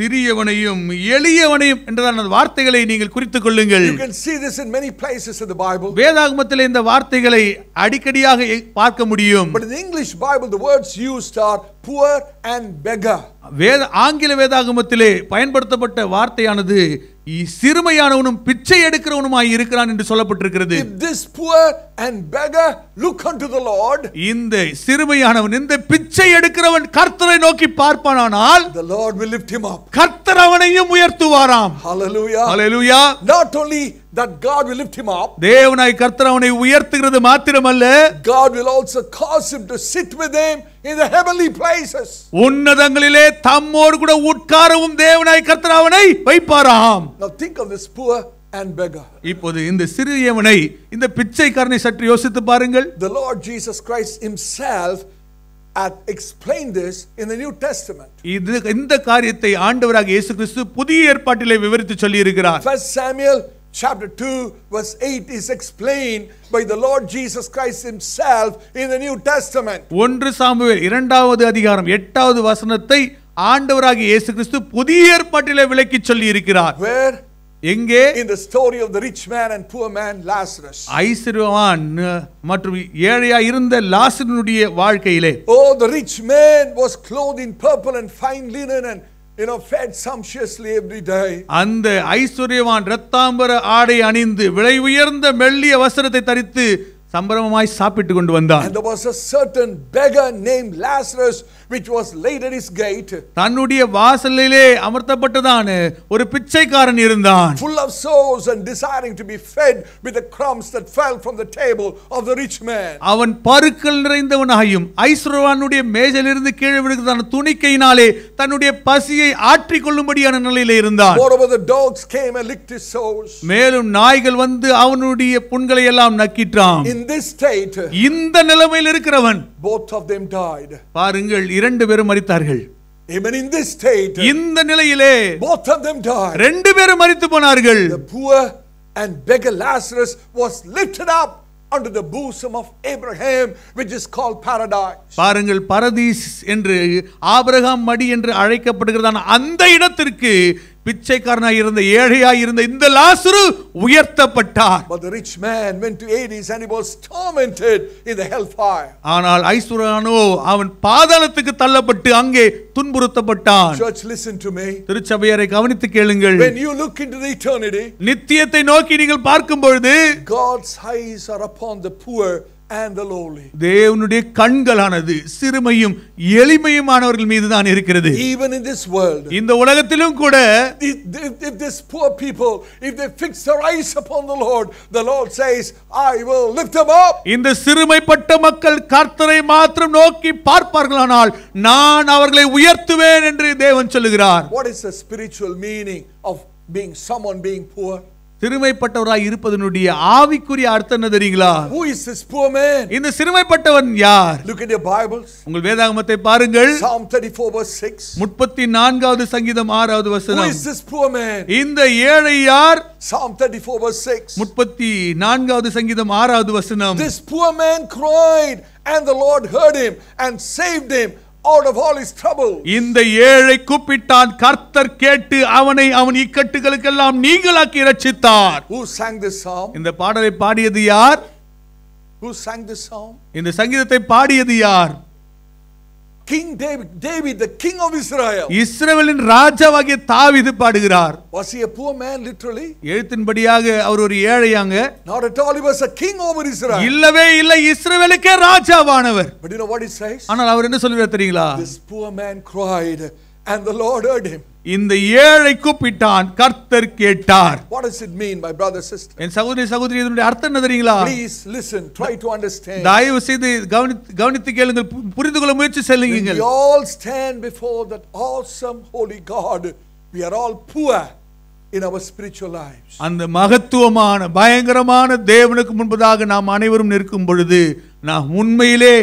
சிறியவனையும் எளியவனையும் என்றதான வார்த்தைகளை நீங்கள் குறித்துக் கொள்ளுங்கள் you can see this in many places in the bible வேதாகமத்தில் இந்த வார்த்தைகளை அடிக்கடியாக பார்க்க முடியும் but in the english bible the words used are poor and beggar வேத ஆங்கில வேதாகமத்திலே பயன்படுத்தப்பட்ட வார்த்தையானது சிறுமையானவனும் பிச்சை எடுக்கிறவனுமாய் இருக்கிறான் என்று சொல்லப்பட்டிருக்கிறது this poor and beggar look unto the lord இந்த சிறுமையானவன் இந்த பிச்சை எடுக்கிறவன் கர்த்தரை நோக்கி பார்ப்பானானால் the lord will lift him up கர்த்தர் அவனையும் உயர்த்துவாராம் hallelujah hallelujah not only that God will lift him up தேவனாய் கர்த்தர் அவனை உயர்த்துகிறது மாத்திரமல்ல God will also cause him to sit with him in the heavenly places உன்னதங்களிலே தம்மோடு கூட உட்காரவும் தேவனாய் கர்த்தர் அவனை வைப்பாராம் now think of this poor and beggar இப்போது இந்த சிறியவனை இந்த பிச்சைக்காரனை சற்று யோசித்து பாருங்கள் the lord jesus christ himself had explained this in the new testament இது இந்த காரியத்தை ஆண்டவராக இயேசு கிறிஸ்து புதிய ஏற்பாட்டிலே விவரித்து சொல்லி இருக்கிறார் first samuel chapter 2, verse 8 is explained by the Lord Jesus Christ himself in the New Testament. ஒன்று சாமுவேல் இரண்டாவது அதிகாரம் எட்டாவது வசனத்தை ஆண்டவராக இயேசு கிறிஸ்து புதிய ஏற்பாட்டிலே விளக்கி சொல்லி இருக்கிறார் Where? எங்கே in the story of the rich man and poor man Lazarus ஐஸ்வரியவான் மற்றும் ஏழையா இருந்த லாசருனுடைய வாழ்க்கையிலே Oh the rich man was clothed in purple and fine linen and you know, fed sumptuously every day. அந்த ஐஸ்வர்யவான் இரத்தாம்பர ஆடை அணிந்து விலை உயர்ந்த மெல்லிய வஸ்திரத்தை தரித்து சம்பரமாய் சாப்பிட்டு கொண்டு வந்தார். And there was a certain beggar named Lazarus which was laid at his gate தன்னுடைய வாசலிலே அமர்த்தப்பட்டதான ஒரு பிச்சைக்காரன் இருந்தான் full of souls and desiring to be fed with the crumbs that fell from the table of the rich man அவன் பருக்கள் நிறைந்தவனாயும் ஐசுரவானுடைய மேஜையிலிருந்து கீழே விழுகிறதான துணிக்கையினாலே தன்னுடைய பசியை ஆற்றிக் கொள்ளும்படியான நிலையிலே இருந்தான் moreover the dogs came and licked his sores மேலும் நாய்கள் வந்து அவனுடைய புண்களை எல்லாம் நக்கிற்றாம் in this state இந்த நிலையில் இருக்கிறவன் both of them died பாருங்கள் இரண்டு பேரும் மரித்தார்கள் Even in this state, இந்த நிலையிலே both of them died. ரெண்டு பேரும் மறித்து போனார்கள். The poor and beggar Lazarus was lifted up under the bosom of Abraham, which is called paradise. பாருங்கள் பரதீஸ் என்று ஆபிரகாம் மடி என்று அழைக்கப்படுகிறதான அந்த இடத்திற்கு பிச்சைக்காரனாய் இருந்த ஏழையாய் இருந்த இந்த லாசரு உயர்த்தப்பட்டார் but the rich man went to hades and he was tormented in the hellfire ஆனால் ஐசுரானோ அவன் பாதாளத்துக்கு தள்ளப்பட்டு அங்கே துன்புறுத்தப்பட்டான் church listen to me திருச்சபையாரை கவனித்து கேளுங்கள் when you look into the eternity நித்தியத்தை நோக்கி நீங்கள் பார்க்கும் பொழுது god's eyes are upon the poor தேவனுடைய கண்களானது சிறுமையும் எளிமையுமானவர்கள் மீது தான் இருக்கிறது even in this world இந்த உலகத்திலும் கூட if this poor people if they fix their eyes upon the lord the lord says i will lift them up இந்த சிறுமைப்பட்ட மக்கள் கர்த்தரை மாத்திரம் நோக்கி பார்ப்பார்களானால் நான் அவர்களை உயர்த்துவேன் என்று தேவன் சொல்லுகிறார் what is the spiritual meaning of being someone being poor சிறுமைப்பட்டவராய் இருப்பதனுடைய ஆவிக்குரிய அர்த்தம் என்ன தெரியுங்களா who is this poor man இந்த சிறுமைப்பட்டவன் யார் look at your bibles உங்கள் வேதாகமத்தை பாருங்கள் psalm 34 verse 6 34வது சங்கீதம் 6வது வசனம் who is this poor man இந்த ஏழை யார் psalm 34 verse 6 34வது சங்கீதம் 6வது வசனம் this poor man cried and the lord heard him and saved him out of all his trouble இந்த ஏழை கூப்பிட்டான் கர்த்தர் கேட்டு அவனை அவன் இக்கட்டுகளுக்கெல்லாம் நீங்களாக்கி இரட்சித்தார் who sang this psalm இந்த பாடலை பாடியது யார் who sang this psalm இந்த சங்கீதத்தை பாடியது யார் King David, David, the king of israel இஸ்ரவேலின் ராஜாவாகிய தாவீது பாடுகிறார் was he a poor man literally எழுத்தின்படியாக அவர் ஒரு ஏழையாங்க not at all he was a king over israel இல்லவே இல்லை இஸ்ரவேலுக்கே ராஜாவானவர் but you know what he says ஆனால் அவர் என்ன சொல்றார் தெரியுங்களா this poor man cried And the Lord heard him. இந்த ஏழை கூப்பிட்டான் கர்த்தர் கேட்டார் what does it mean my brother sister என் சகோதரி சகோதரி இதனுடைய அர்த்தம் என்ன தெரியுங்களா please listen try to understand தயவு செய்து கவனித்து கவனித்து கேளுங்கள் புரிந்து கொள்ள முயற்சி செய்யுங்க we all stand before that awesome holy god we are all poor in our spiritual lives அந்த மகத்துவமான பயங்கரமான தேவனுக்கு முன்பதாக நாம் அனைவரும் நிற்கும் பொழுது நாம் உண்மையிலே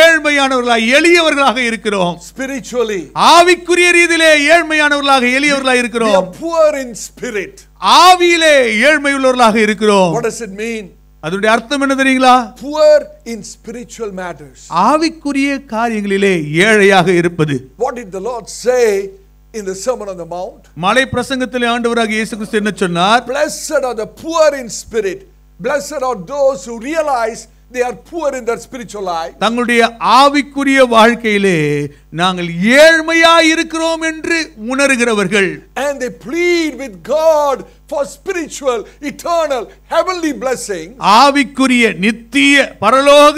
ஏழ்மையானவர்களாக எளியவர்களாக இருக்கிறோம் ஸ்பிரிச்சுவலி ஆவிக்குரிய ரீதியிலே ஏழ்மையானவர்களாக எளியவர்களாக இருக்கிறோம் புவர் இன் ஸ்பிரிட் ஆவியிலே ஏழ்மை உள்ளவர்களாக இருக்கிறோம் வாட் டஸ் இட் மீன் அதனுடைய அர்த்தம் என்ன தெரியுங்களா புவர் இன் ஸ்பிரிச்சுவல் மேட்டர்ஸ் ஆவிக்குரிய காரியங்களிலே ஏழையாக இருப்பது what it the lord say in the sermon on the mount மலை பிரசங்கத்திலே ஆண்டவராக இயேசு கிறிஸ்து என்ன சொன்னார் blessed are the poor in spirit blessed are those who realize they are poor in their spiritual life தங்களுடைய ஆவிக்குரிய வாழ்க்கையிலே நாங்கள் ஏழ்மையா இருக்கிறோம் என்று உணர்கிறவர்கள் and they plead with god for spiritual eternal heavenly blessing ஆவிக்குரிய நித்திய பரலோக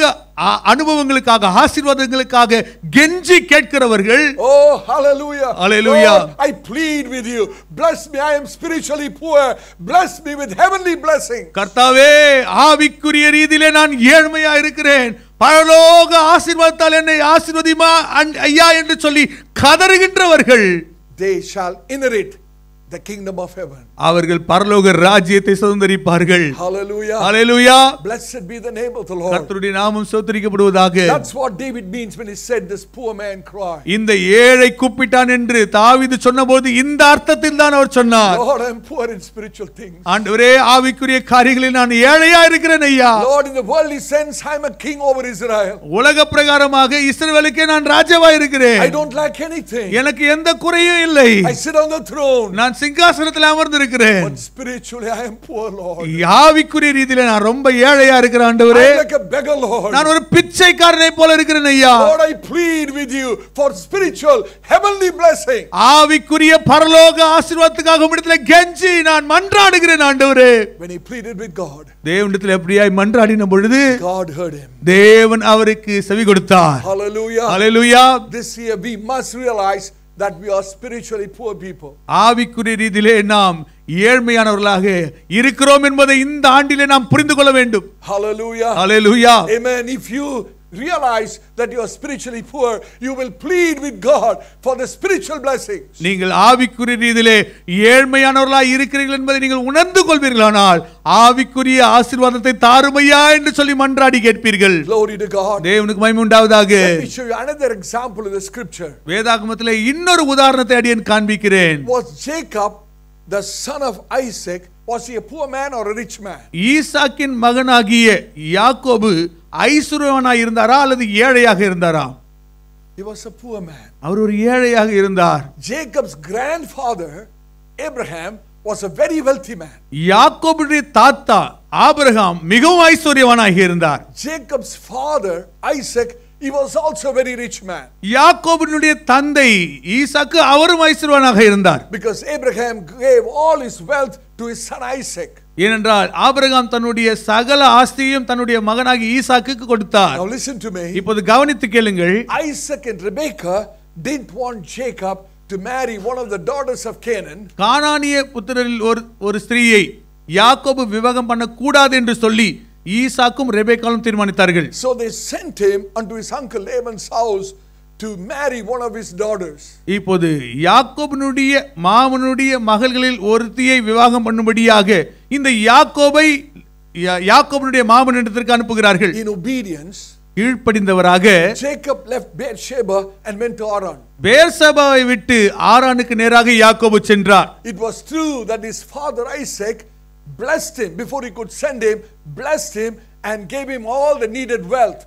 அனுபவங்களுக்காக ஆசீர்வாதங்களுக்காக கெஞ்சி கேட்கிறவர்கள் ஓ ஹalleluya ஹalleluya oh, I plead with you bless me i am spiritually poor bless me with heavenly blessing கர்த்தாவே ஆவிக்குரிய ரீதியிலே நான் ஏழ்மையா இருக்கிறேன் பரலோக ஆசீர்வாதத்தால் என்னை ஆசீர்வதிமா ஐயா என்று சொல்லி கதறுகின்றவர்கள் they shall inherit the kingdom of heaven அவர்கள் பரலோக ராஜ்யத்தை சுதந்தரிப்பார்கள் hallelujah hallelujah blessed be the name of the lord கர்த்தருடைய நாமம் ஸ்தோத்திரிக்கப்படுவதாக that's what david means when he said this poor man cried இந்த ஏழை கூப்பிட்டான் என்று தாவீது சொன்னபோது இந்த அர்த்தத்தில் தான் அவர் சொன்னார் lord i'm poor in spiritual things ஆண்டவரே ஆவிக்குரிய காரியங்களில் நான் ஏழையா இருக்கிறேன் ஐயா lord in the worldly sense i'm a king over israel உலக பிரகாரமாக இஸ்ரவேலுக்கே நான் ராஜாவாய் இருக்கிறேன் i don't lack anything எனக்கு எந்த குறையும் இல்லை i sit on the throne நான் சிங்காசனத்தில் அமர்ந்து இருக்கிறேன் ரீதியில நான் ரொம்ப ஏழையா இருக்கிற ஆண்டவரே நான் ஒரு பிச்சைக்காரனை போல இருக்கிறேன் ஐயா with you for spiritual heavenly blessing ஆவிக்குரிய பரலோக ஆசீர்வாதத்துக்காக உம்மிடத்தில் கெஞ்சி நான் மன்றாடுகிறேன் ஆண்டவரே when he pleaded with god தேவனிடத்தில் எப்படியாய் மன்றாடின பொழுது god heard தேவன் அவருக்கு செவி கொடுத்தார் hallelujah hallelujah this year we must realize that we are spiritually poor people. ஆவிக்குரிய ரீதியிலே நாம் ஏழ்மையானவர்களாக இருக்கிறோம் என்பதை இந்த ஆண்டிலே நாம் புரிந்து கொள்ள வேண்டும். Hallelujah. Hallelujah. Amen. If you realize that you are spiritually poor, you will plead with God for the spiritual blessings. நீங்கள் ஆவிக்குரிய ரீதியிலே ஏழ்மையானவர்களாய் இருக்கிறீர்கள் என்பதை நீங்கள் உணர்ந்து கொள்வீர்களானால் ஆவிக்குரிய ஆசீர்வாதத்தை தாருமையா என்று சொல்லி மன்றாடி கேட்பீர்கள் Glory to God. தேவனுக்கு மகிமை உண்டாவதாக. Let me show you another example in the scripture. வேதாகமத்திலே இன்னொரு உதாரணத்தை அடியேன் காண்பிக்கிறேன். Was Jacob the son of Isaac was he a poor man or a rich man ஈசாக்கின் மகனாகிய யாக்கோபு ஐஸ்வர்யவனாய் இருந்தாரா அல்லது ஏழையாக இருந்தாரா he was a poor man அவர் ஒரு ஏழையாக இருந்தார் jacob's grandfather abraham was a very wealthy man யாக்கோபுடைய தாத்தா ஆபிரகாம் மிகவும் ஐஸ்வர்யவனாக இருந்தார் jacob's father isaac He was also a very rich man. யாக்கோபினுடைய தந்தை ஈசாக்கு அவரும் ஐஸ்வர்வானாக இருந்தார். Because Abraham gave all his wealth to his son Isaac. ஏனென்றால் ஆபிரகாம் தன்னுடைய சகல ஆஸ்தியையும் தன்னுடைய மகனாகி ஈசாக்குக்கு கொடுத்தார். Now listen to me. இப்போது கவனித்து கேளுங்கள். Isaac and Rebekah didn't want Jacob to marry one of the daughters of Canaan. கானானிய புத்திரரில் ஒரு ஒரு ஸ்திரீயை யாக்கோபு விவாகம் பண்ணக்கூடாது என்று சொல்லி ஈசாக்கும் ரெபேக்காலும் தீர்மானித்தார்கள் so they sent him unto his uncle laban's house to marry one of his daughters இப்போது யாக்கோபினுடைய மாமனுடைய மகள்களில் ஒருத்தியை விவாகம் பண்ணும்படியாக இந்த யாக்கோபை யாக்கோபினுடைய மாமன் இடத்திற்கு அனுப்புகிறார்கள் in obedience கீழ்ப்படிந்தவராக Jacob left Beersheba and went Haran பேர்ஷேபாவை விட்டு ஆரானுக்கு நேராக யாக்கோபு சென்றார் it was true that his father Isaac blessed him before he could send him, blessed him, and gave him all the needed wealth.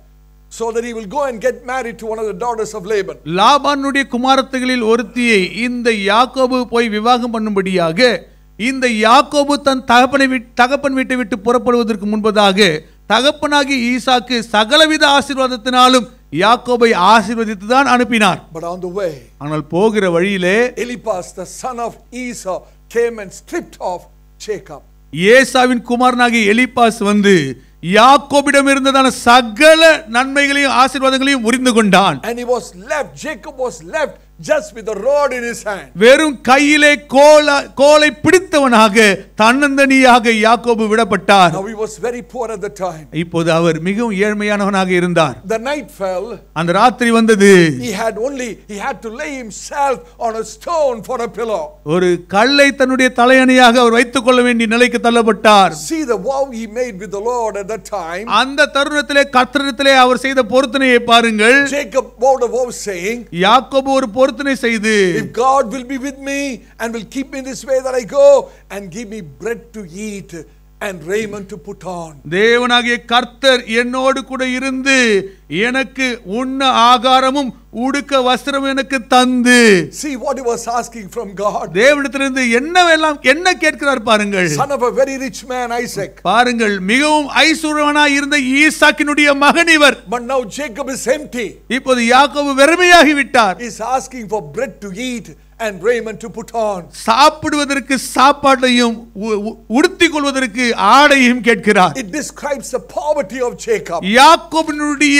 so that he will go and get married to one of the daughters of Laban. லாபானுடைய குமாரத்துகளில் ஒருத்தியை இந்த யாக்கோபு போய் விவாகம் பண்ணும்படியாக இந்த யாக்கோபு தன் தகப்பனை விட்டு தகப்பன் வீட்டை விட்டு புறப்படுவதற்கு முன்பதாக தகப்பனாகி ஈசாக்கு சகலவித ஆசீர்வாதத்தினாலும் யாக்கோபை ஆசீர்வதித்து தான் அனுப்பினார் பட் ஆன் தி வே ஆனால் போகிற வழியிலே Eliphaz the son of Esau came and stripped off Jacob ஏசாவின் குமாரனாகிய எலிபாஸ் வந்து யாக்கோபிடம் இருந்ததான சகல நன்மைகளையும் ஆசீர்வாதங்களையும் உரிந்து கொண்டான் and he was left jacob was left just with the rod in his hand வெறும் கையிலே கோல கோலை பிடித்தவனாக தன்னந்தனியாக யாக்கோபு விடப்பட்டார் now he was very poor at the time இப்போது அவர் மிகவும் ஏழ்மையானவனாக இருந்தார் the night fell அந்த ராத்திரி வந்தது he had only he had to lay himself on a stone for a pillow ஒரு கல்லை தன்னுடைய தலையணையாக அவர் வைத்துக் கொள்ள வேண்டிய நிலைக்கு தள்ளப்பட்டார் see the vow he made with the lord at that time அந்த தருணத்திலே கர்த்தரிடத்திலே அவர் செய்த பொருத்தனையை பாருங்கள் jacob bowed a vow saying யாக்கோபு ஒரு செய்து if god will be with me and will keep me this way that i go and give me bread to eat and raiment to put on தேவனாகிய கர்த்தர் என்னோடு கூட இருந்து எனக்கு உண்ண ஆகாரமும் உடுக்க வஸ்திரமும் எனக்கு தந்து see what he was asking from god தேவனிடத்திலிருந்து என்னவெல்லாம் என்ன கேட்கிறார் பாருங்கள் son of a very rich man isaac பாருங்கள் மிகவும் ஐசுரவனாய் இருந்த ஈசாக்கினுடைய மகன் இவர் but now jacob is empty இப்போது யாக்கோபு வெறுமையாகி விட்டார் he asking for bread to to and raiment to put on சாப்பிடுவதற்கு சாப்பாட்டையும் உடுத்திக் கொள்வதற்கு ஆடையும் கேட்கிறார் it describes the poverty of jacob யாக்கோபினுடைய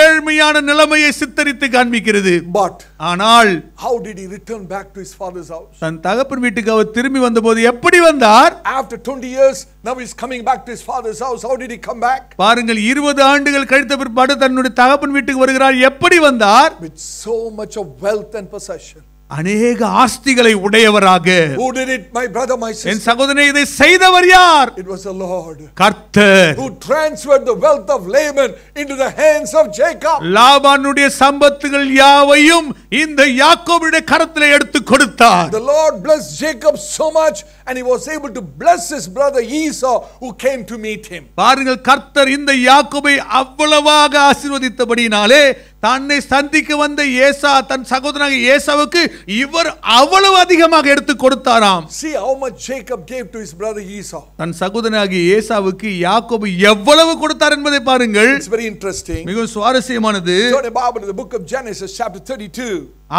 ஏழ்மையான நிலைமையை சித்தரித்து காண்பிக்கிறது but ஆனால் how did he return back to his father's house தன் தகப்பன் வீட்டுக்கு அவர் திரும்பி வந்தபோது எப்படி வந்தார் after 20 years now he is coming back to his father's house how did he come back பாருங்கள் 20 ஆண்டுகள் கழித்த பிற்பாடு தன்னுடைய தகப்பன் வீட்டுக்கு வருகிறார் எப்படி வந்தார் with so much of wealth and possession அநேக ஆஸ்திகளை உடையவராக who did it my brother my sister என் சகோதரனே இதை செய்தவர் யார் it was the lord கர்த்தர் who transferred the wealth of laban into the hands of jacob லாபானுடைய சம்பத்துகள் யாவையும் இந்த யாக்கோபுடைய கரத்திலே எடுத்து கொடுத்தார் the lord blessed jacob so much and he was able to bless his brother esau who came to meet him பாருங்கள் கர்த்தர் இந்த யாக்கோபை அவ்வளவாக ஆசீர்வதித்தபடியினாலே தன்னை சந்திக்க வந்த ஏசா தன் சகோதரனாக ஏசாவுக்கு இவர் அவ்வளவு அதிகமாக எடுத்து கொடுத்தாராம் see how much jacob gave to his brother esau தன் சகோதரனாக ஏசாவுக்கு யாக்கோபு எவ்வளவு கொடுத்தார் என்பதை பாருங்கள் it's very interesting மிகவும் சுவாரஸ்யமானது turn about to the book of genesis chapter 32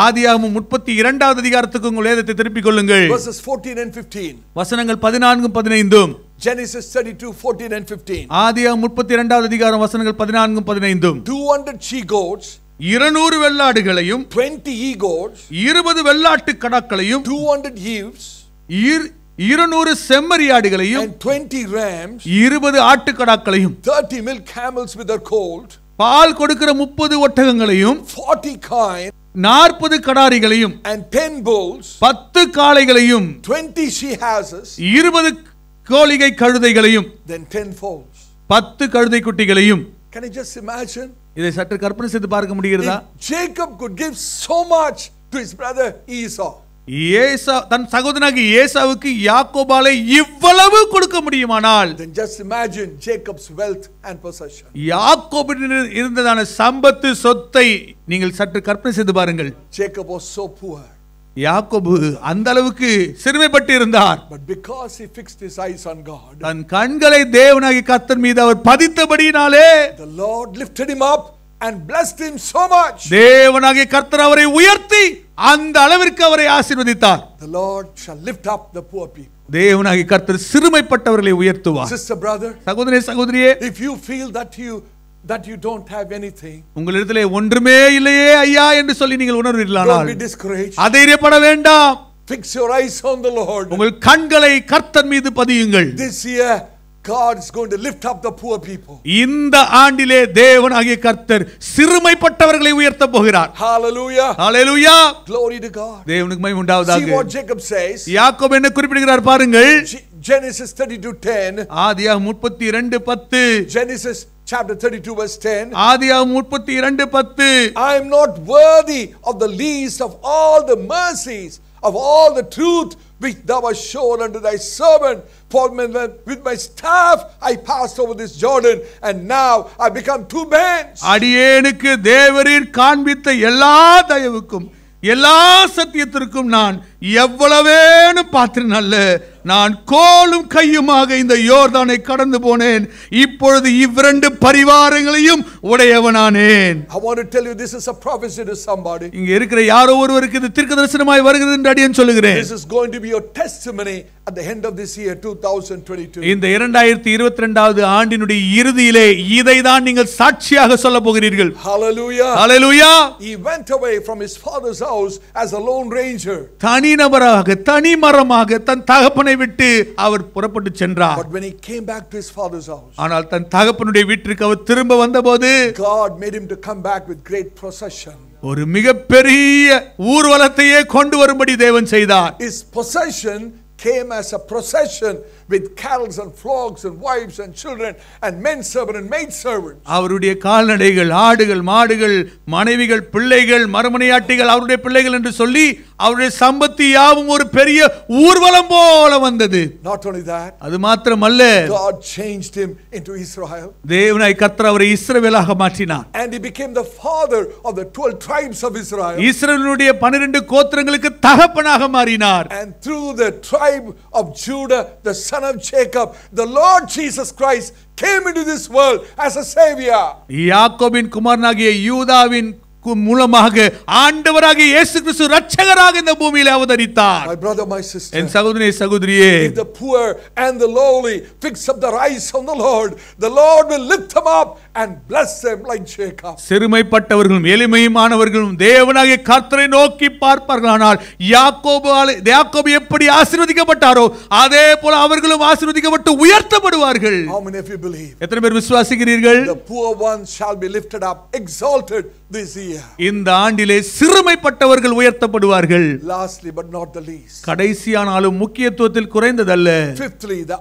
ஆதியாகமம் முப்பத்தி இரண்டாவது அதிகாரத்துக்கு உங்கள் வேதத்தை திருப்பிக் கொள்ளுங்கள் verses 14 and 15 வசனங்கள் 14 15 Genesis 32 14 and 15 ஆதியாகமம் இரண்டாவது அதிகாரம் வசனங்கள் 14 15 200 she goats இருநூறு வெள்ளாடுகளையும் 20 he goats 20 வெள்ளாட்டு கடாக்களையும் 200 ewes இருநூறு செம்மறியாடுகளையும் 20 rams 20 கடாக்களையும் 30 milk camels with their colt பால் கொடுக்கிற முப்பது ஒட்டகங்களையும் 40 kine நாற்பது கடாரிகளையும் பத்து காளைகளையும் இருபது கோழிகை கழுதைகளையும் பத்து கழுதை குட்டிகளையும் இதை சற்று கற்பனை செய்து பார்க்க முடிகிறதா Jacob could give so much to his brother Esau ஏசா தன் சகோதரனாகிய ஏசாவுக்கு யாக்கோபாலை இவ்வளவு கொடுக்க முடியுமானால் then just imagine jacob's wealth and possession யாக்கோபின் இருந்ததான சம்பத்து சொத்தை நீங்கள் சற்று கற்பனை செய்து பாருங்கள் jacob was so poor யாக்கோபு அந்த அளவுக்கு சிறுமைப்பட்டு இருந்தார் but because he fixed his eyes on god தன் கண்களை தேவனாகிய கர்த்தர் மீது அவர் பதித்தபடியினாலே the lord lifted him up and blessed him so much தேவனாகிய கர்த்தர் அவரை உயர்த்தி அந்த அளவிற்கு அவரை ஆசீர்வதித்தார் the lord shall lift up the poor people தேவனாகிய கர்த்தர் சிறுமைப்பட்டவர்களை உயர்த்துவார் sister brother சகோதரனே சகோதரியே if you feel that you that you don't have anything உங்களிடத்திலே ஒன்றுமே இல்லையே ஐயா என்று சொல்லி நீங்கள் உணர்வீர்களானால் don't be discouraged அதைரியப்பட வேண்டாம் fix your eyes on the lord உங்கள் கண்களை கர்த்தர் மீது பதியுங்கள் this year God is going to lift up the poor people. இந்த ஆண்டிலே தேவனாகிய கர்த்தர் சிறுமைப்பட்டவர்களை உயர்த்த போகிறார். Hallelujah. Hallelujah. Glory to God. தேவனுக்கு மகிமை உண்டாவதாக. See what Jacob says. யாக்கோபு என்ன குறிப்பிடுகிறார் பாருங்கள். Genesis 32:10. ஆதியாகமம் 32:10. Genesis chapter 32 verse 10 ஆதியாகமம் 32:10 I am not worthy of the least of all the mercies of all the truth which thou hast shown unto thy servant for foreman with my staff I passed over this Jordan and now I become two men அடியேனுக்கு தேவரீர் காண்பித்த எல்லா தயவுக்கும் எல்லா சத்தியத்திற்கும் நான் எவ்வளவேனும் பாத்திரன் அல்ல நான் கோலும் கையுமாக இந்த யோர்தானை கடந்து போனேன் இப்பொழுது இவ்விரண்டு பரிவாரங்களையும் உடையவனானேன் இங்க இருக்கிற யாரோ ஒருவருக்கு இது தரிசனமாய் வருகிறது என்று அடியேன் சொல்லுகிறேன் This is going to be your testimony at the end of this year 2022 இந்த 2022 ஆண்டினுடைய இறுதியிலே இதை தான் நீங்கள் சாட்சியாக சொல்ல போகிறீர்கள் Hallelujah Hallelujah He went away from his father's house as a lone ranger தனி நபராக தனி மரமாக தன் தகப்பனை ஊரை விட்டு அவர் புறப்பட்டு சென்றார் but when he came back to his father's house ஆனால் தன் தகப்பனுடைய வீட்டிற்கு அவர் திரும்ப வந்தபோது god made him to come back with great procession ஒரு மிகப்பெரிய ஊர்வலத்தையே கொண்டு வரும்படி தேவன் செய்தார் his possession came as a procession with cattle and flocks and wives and children and men servants and maid servants அவருடைய கால்நடைகள் ஆடுகள் மாடுகள் மனைவிகள் பிள்ளைகள் மறுமனையாட்டிகள் அவருடைய பிள்ளைகள் என்று சொல்லி அவருடைய சம்பத்தி யாவும் ஒரு பெரிய ஊர்வலம் போல வந்தது not only that அது மாத்திரமல்ல god changed him into israel தேவனாய் கர்த்தர் அவரை இஸ்ரவேலாக மாற்றினார் and he became the father of the 12 tribes of Israel. இஸ்ரவேலுடைய 12 கோத்திரங்களுக்கு தகப்பனாக மாறினார். And through the tribe of Judah, the son of Jacob, the Lord Jesus Christ came into this world as a savior. யாக்கோபின் குமாரனாகிய யூதாவின் மூலமாக ஆண்டவராக இயேசு கிறிஸ்து இரட்சகராக இந்த பூமியில் அவதரித்தார் my brother my sister என் சகோதரனே சகோதரியே the poor and the lowly fix up their eyes on the lord the lord will lift them up and bless them like jacob சிறுமைப்பட்டவர்களும் எளிமையுமானவர்களும் தேவனாகிய கர்த்தரை நோக்கி பார்ப்பார்களானால் யாக்கோபு யாக்கோபு எப்படி ஆசீர்வதிக்கப்பட்டாரோ அதே போல அவர்களும் ஆசீர்வதிக்கப்பட்டு உயர்த்தப்படுவார்கள் how many of you believe எத்தனை பேர் விசுவாசிக்கிறீர்கள் the poor ones shall be lifted up exalted இந்த ஆண்டிலே சிறுமைப்பட்டவர்கள் உயர்த்தப்படுவார்கள் லாஸ்ட்லி பட் நாட் கடைசியானாலும் முக்கியத்துவத்தில் குறைந்ததல்ல the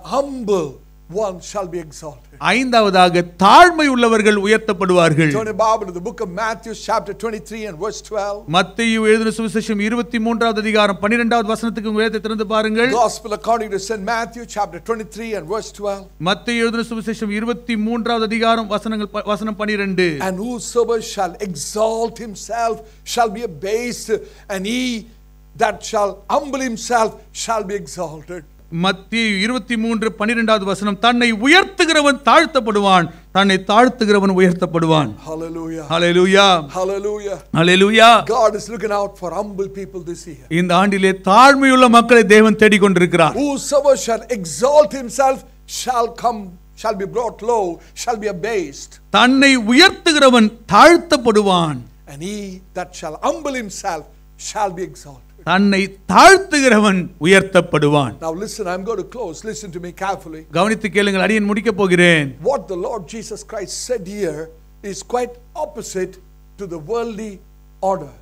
one shall be exalted. ஐந்தாவதாக தாழ்மை உள்ளவர்கள் உயர்த்தப்படுவார்கள். Turn the Bible to the book of Matthew chapter 23 and verse 12. மத்தேயு எழுதின சுவிசேஷம் 23வது அதிகாரம் 12வது வசனத்துக்கு உயர்த்தை திறந்து பாருங்கள். Gospel according to St Matthew chapter 23 and verse 12. மத்தேயு எழுதின சுவிசேஷம் 23வது அதிகாரம் வசனங்கள் வசனம் 12. And whosoever shall exalt himself shall be abased and he that shall humble himself shall be exalted. மத்திய இருபத்தி மூன்று பன்னிரெண்டாவது வசனம் தன்னை உயர்த்துகிறவன் தாழ்த்தப்படுவான் தன்னை தாழ்த்துகிறவன் உயர்த்தப்படுவான் இந்த ஆண்டிலே தாழ்மையுள்ள மக்களை தேவன் தேடிக்கொண்டிருக்கிறார் whosoever shall exalt himself shall come shall be brought low shall be abased தன்னை உயர்த்துகிறவன் தாழ்த்தப்படுவான் and he that shall humble himself shall be exalted தன்னை தாழ்த்துகிறவன் உயர்த்தப்படுவான் now listen I am go to close listen to me carefully கவனித்து கேளுங்கள் அடியன் முடிக்க போகிறேன் what the lord Jesus Christ said here is quite opposite to the worldly order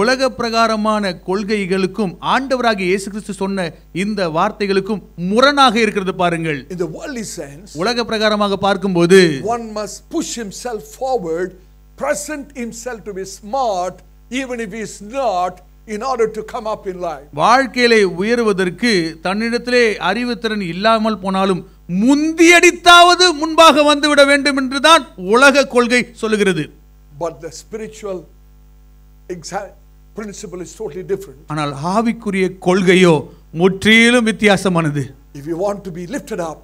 உலக பிரகாரமான கொள்கைகளுக்கும் ஆண்டவராக இயேசு கிறிஸ்து சொன்ன இந்த வார்த்தைகளுக்கும் முரணாக இருக்கிறது பாருங்கள் இந்த வேர்ல்ட்லி சென்ஸ் உலக பிரகாரமாக பார்க்கும்போது one must push himself forward present himself to be smart even if is not in order to come up in life வாழ்க்கையிலே உயர்வதற்கு தன்னிடத்திலே அறிவு திறன் இல்லாமல் போனாலும் முந்தியடித்தாவது முன்பாக வந்துவிட வேண்டும் என்று தான் உலக கொள்கை சொல்லுகிறது but the spiritual principle is totally different ஆனால் ஆவிக்குரிய கொள்கையோ முற்றிலும் வித்தியாசமானது if you want to be lifted up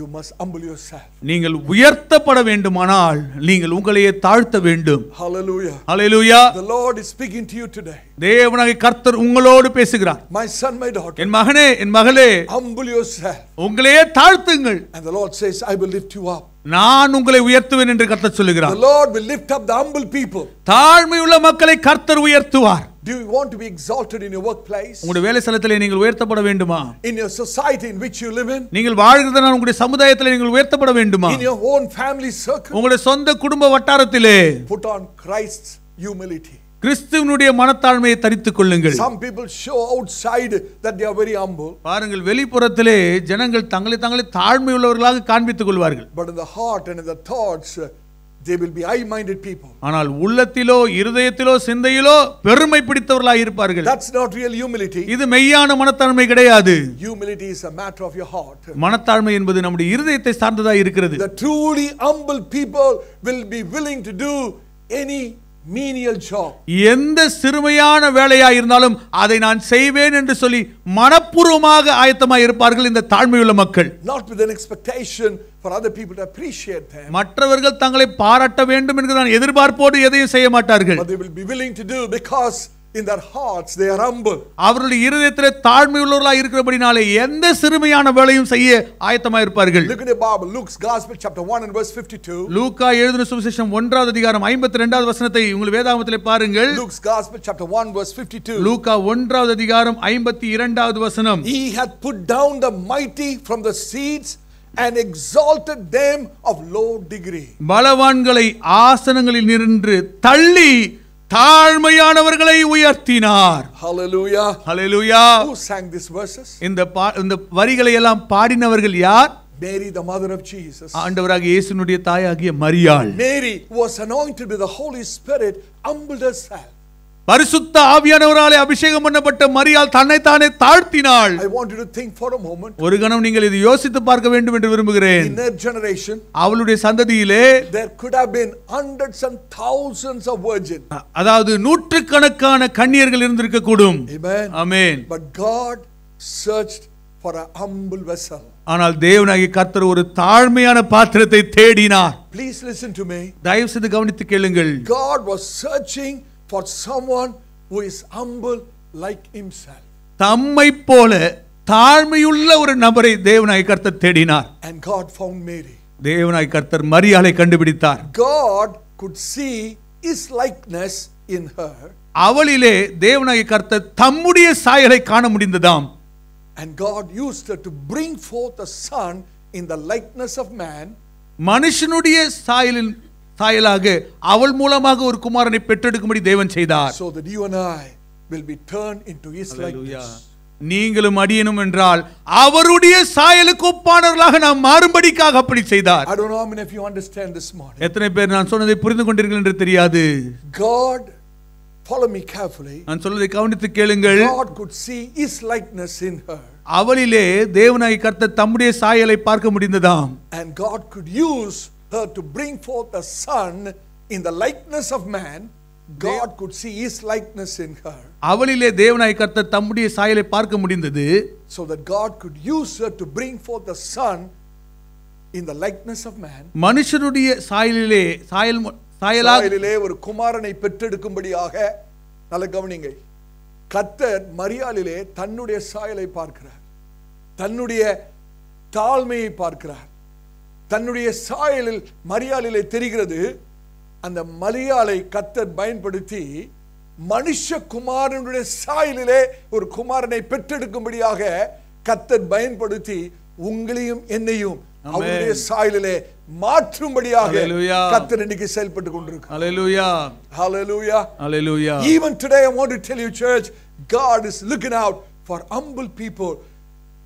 you must humble your self நீங்கள் உயர்த்தப்பட வேண்டுமானால் நீங்கள் உங்களையே தாழ்த்த வேண்டும் ஹalleluya ஹalleluya the lord is speaking to you today தேவனாகிய கர்த்தர் உங்களோடு பேசுகிறார் my son my daughter என் மகனே என் மகளே humble yourself உங்களையே தாழ்த்துங்கள் and the lord says i will lift you up நான் உங்களை உயர்த்துவேன் என்று கர்த்தர் சொல்கிறார் the lord will lift up the humble people தாழ்மையுள்ள மக்களை கர்த்தர் உயர்த்துவார் Do you want to be exalted in your workplace? உங்களுடைய வேலை ஸ்தலத்திலே நீங்கள் உயர்த்தப்பட வேண்டுமா? In your society in which you live in? நீங்கள் வாழ்கிறதான உங்களுடைய சமுதாயத்திலே நீங்கள் உயர்த்தப்பட வேண்டுமா? In your own family circle? உங்களுடைய சொந்த குடும்ப வட்டாரத்திலே Put on Christ's humility. கிறிஸ்துவனுடைய மனத்தாழ்மையை தரித்துக் கொள்ளுங்கள் some people show outside that they are very humble பாருங்கள் வெளிப்புறத்திலே ஜனங்கள் தங்களை தங்களை தாழ்மை உள்ளவர்களாக காண்பித்துக் கொள்வார்கள் but in the heart and in the thoughts they will be high minded people ஆனால் உள்ளத்திலோ இருதயத்திலோ சிந்தையிலோ பெருமை பிடித்தவர்களாய் இருப்பார்கள் that's not real humility இது மெய்யான மனத்தாழ்மை கிடையாது humility is a matter of your heart மனத்தாழ்மை என்பது நம்முடைய இருதயத்தை சார்ந்ததாய் இருக்கிறது the truly humble people will be willing to do any menial job எந்த சிறுமையான வேலையா இருந்தாலும் அதை நான் செய்வேன் என்று சொல்லி மனப்பூர்வமாக ஆயத்தமாக இருப்பார்கள் இந்த தாழ்மையுள்ள மக்கள் not with an expectation for other people to appreciate them மற்றவர்கள் தங்களை பாராட்ட வேண்டும் என்கிற எதிர்பார்ப்போடு எதையும் செய்ய மாட்டார்கள் but they will be willing to do because in their hearts they are humble அவருடைய இருதயத்தில் தாழ்மை உள்ளவர்களா இருக்கிறபடினாலே எந்த சிறுமையான வேலையும் செய்ய ஆயத்தமா இருப்பார்கள் look at the bible looks gospel chapter 1 and verse 52 லூக்கா எழுதின சுவிசேஷம் 1வது அதிகாரம் 52வது வசனத்தை உங்கள் வேதாகமத்தில் பாருங்கள் looks gospel chapter 1 verse 52 லூக்கா 1வது அதிகாரம் 52வது வசனம் he had put down the mighty from the seats and exalted them of low degree பலவான்களை ஆசனங்களில் நின்று தள்ளி தாழ்மையானவர்களை உயர்த்தினார் ஹalleluya ஹalleluya who sang these verses இந்த இந்த வரிகளை எல்லாம் பாடினவர்கள் யார் Mary, the mother of Jesus. ஆண்டவராக இயேசுனுடைய தாயாகிய மரியாள். Mary was anointed with the Holy Spirit, humbled herself. பரிசுத்த ஆவியானவராலே அபிஷேகம் பண்ணப்பட்ட மரியாள் தன்னைத்தானே தாழ்த்தினாள் I want to think for a moment ஒரு கணம் நீங்கள் இது யோசித்து பார்க்க வேண்டும் என்று விரும்புகிறேன் இன் ஜெனரேஷன் அவளுடைய சந்ததியிலே தேர் could have been hundreds and thousands of virgin அதாவது நூற்றுக்கணக்கான கன்னியர்கள் இருந்திருக்க கூடும் amen amen but God searched for a humble vessel ஆனால் தேவனாகி கர்த்தர் ஒரு தாழ்மையான பாத்திரத்தை தேடினார் ப்ளீஸ் லிசன் டு மீ தயவு செய்து கவனித்து கேளுங்கள் God was searching for someone who is humble like himself தம்மை போல தாழ்மையுள்ள ஒரு நபரை தேவனாய் கர்த்தர் தேடினார் and god found mary தேவனாய் கர்த்தர் மரியாளை கண்டுபிடித்தார் god could see his likeness in her அவளிலே தேவனாய் கர்த்தர் தம்முடைய சாயலை காண முடிந்ததாம் and god used her to bring forth a son in the likeness of man மனுஷனுடைய சாயலின் தாயலாக அவள் மூலமாக ஒரு குமாரனை பெற்றெடுக்கும்படி தேவன் செய்தார் so that you and i will be turned into his likeness நீங்களும் அடியனும் என்றால் அவருடைய சாயலுக்கு ஒப்பானவர்களாக நாம் மாறும்படிக்காக அப்படி செய்தார் i don't know if you understand this morning எத்தனை பேர் நான் சொன்னதை புரிந்து கொண்டீர்கள் என்று தெரியாது god follow me carefully நான் சொல்வதை கவனித்து கேளுங்கள் god could see his likeness in her அவளிலே தேவனாய் கர்த்தர் தம்முடைய சாயலை பார்க்க முடிந்ததாம் and god could use her to bring forth a son in the likeness of man, God could see his likeness in her. அவளிலே தேவனாய் கர்த்தர் தம்முடைய சாயலை பார்க்க முடிந்தது so that God could use her to bring forth the son in the likeness of man மனுஷருடைய சாயலிலே சாயல் சாயலாக சாயலிலே ஒரு குமாரனை பெற்றெடுக்கும்படியாக நல்ல கவனிங்க கர்த்தர் மரியாலிலே தன்னுடைய சாயலை பார்க்கிறார் தன்னுடைய தாழ்மையை பார்க்கிறார் தன்னுடைய சாயலில் மரியாளிலே தெரிகிறது அந்த மலையாளை கத்தர் பயன்படுத்தி மனுஷகுமாரனுடைய சாயலிலே ஒரு குமாரனை பெற்றெடுக்கும்படியாக கத்தர் பயன்படுத்தி உங்களையும் என்னையும் அவருடைய சாயலிலே மாற்றும்படியாக கத்தர் இன்னைக்கு செயல்பட்டு கொண்டிருக்கு ஹalleluya hallelujah hallelujah even today i want to tell you church god is looking out for humble people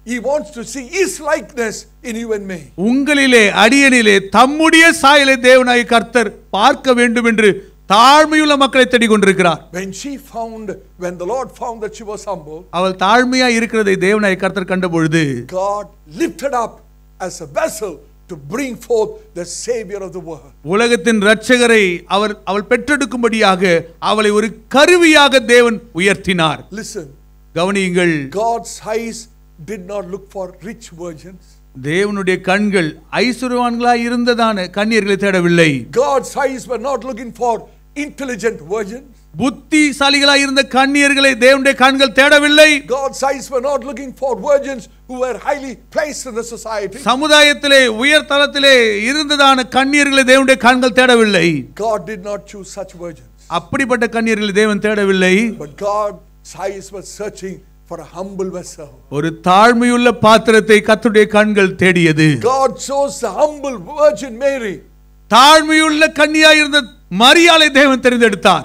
He wants to see his likeness in you and me. உங்களிலே அடியனிலே தம்முடைய சாயலை தேவனாய் கர்த்தர் பார்க்க வேண்டும் என்று தாழ்மையுள்ள மக்களை தேடிக் கொண்டிருக்கிறார் when she found when the lord found that she was humble அவள் தாழ்மையா இருக்கிறதை தேவனாய் கர்த்தர் கண்டபொழுது god lifted up as a vessel to bring forth the savior of the world உலகத்தின் இரட்சகரை அவர் அவள் பெற்றெடுக்கும்படியாக அவளை ஒரு கருவியாக தேவன் உயர்த்தினார் listen கவனியுங்கள் god's eyes did not look for rich virgins தேவனுடைய கண்கள் ஐஸ்வர்யவான்களாய் இருந்ததான கன்னியர்களை தேடவில்லை God's eyes were not looking for intelligent virgins புத்திசாலிகளாய் இருந்த கன்னியர்களை தேவனுடைய கண்கள் தேடவில்லை God's eyes were not looking for virgins who were highly placed in the society சமுதாயத்திலே உயர் தரத்திலே இருந்ததான கன்னியர்களை தேவனுடைய கண்கள் தேடவில்லை God did not choose such virgins அப்படிப்பட்ட கன்னியர்களை தேவன் தேடவில்லை but God's eyes were searching for a ஒரு தாழ்மையுள்ள பாத்திரத்தை கத்துடைய கண்கள் தேடியது. God chose தாழ்மையுள்ள கண்ணியா இருந்த மரியாதை தேவன் தெரிந்தெடுத்தார்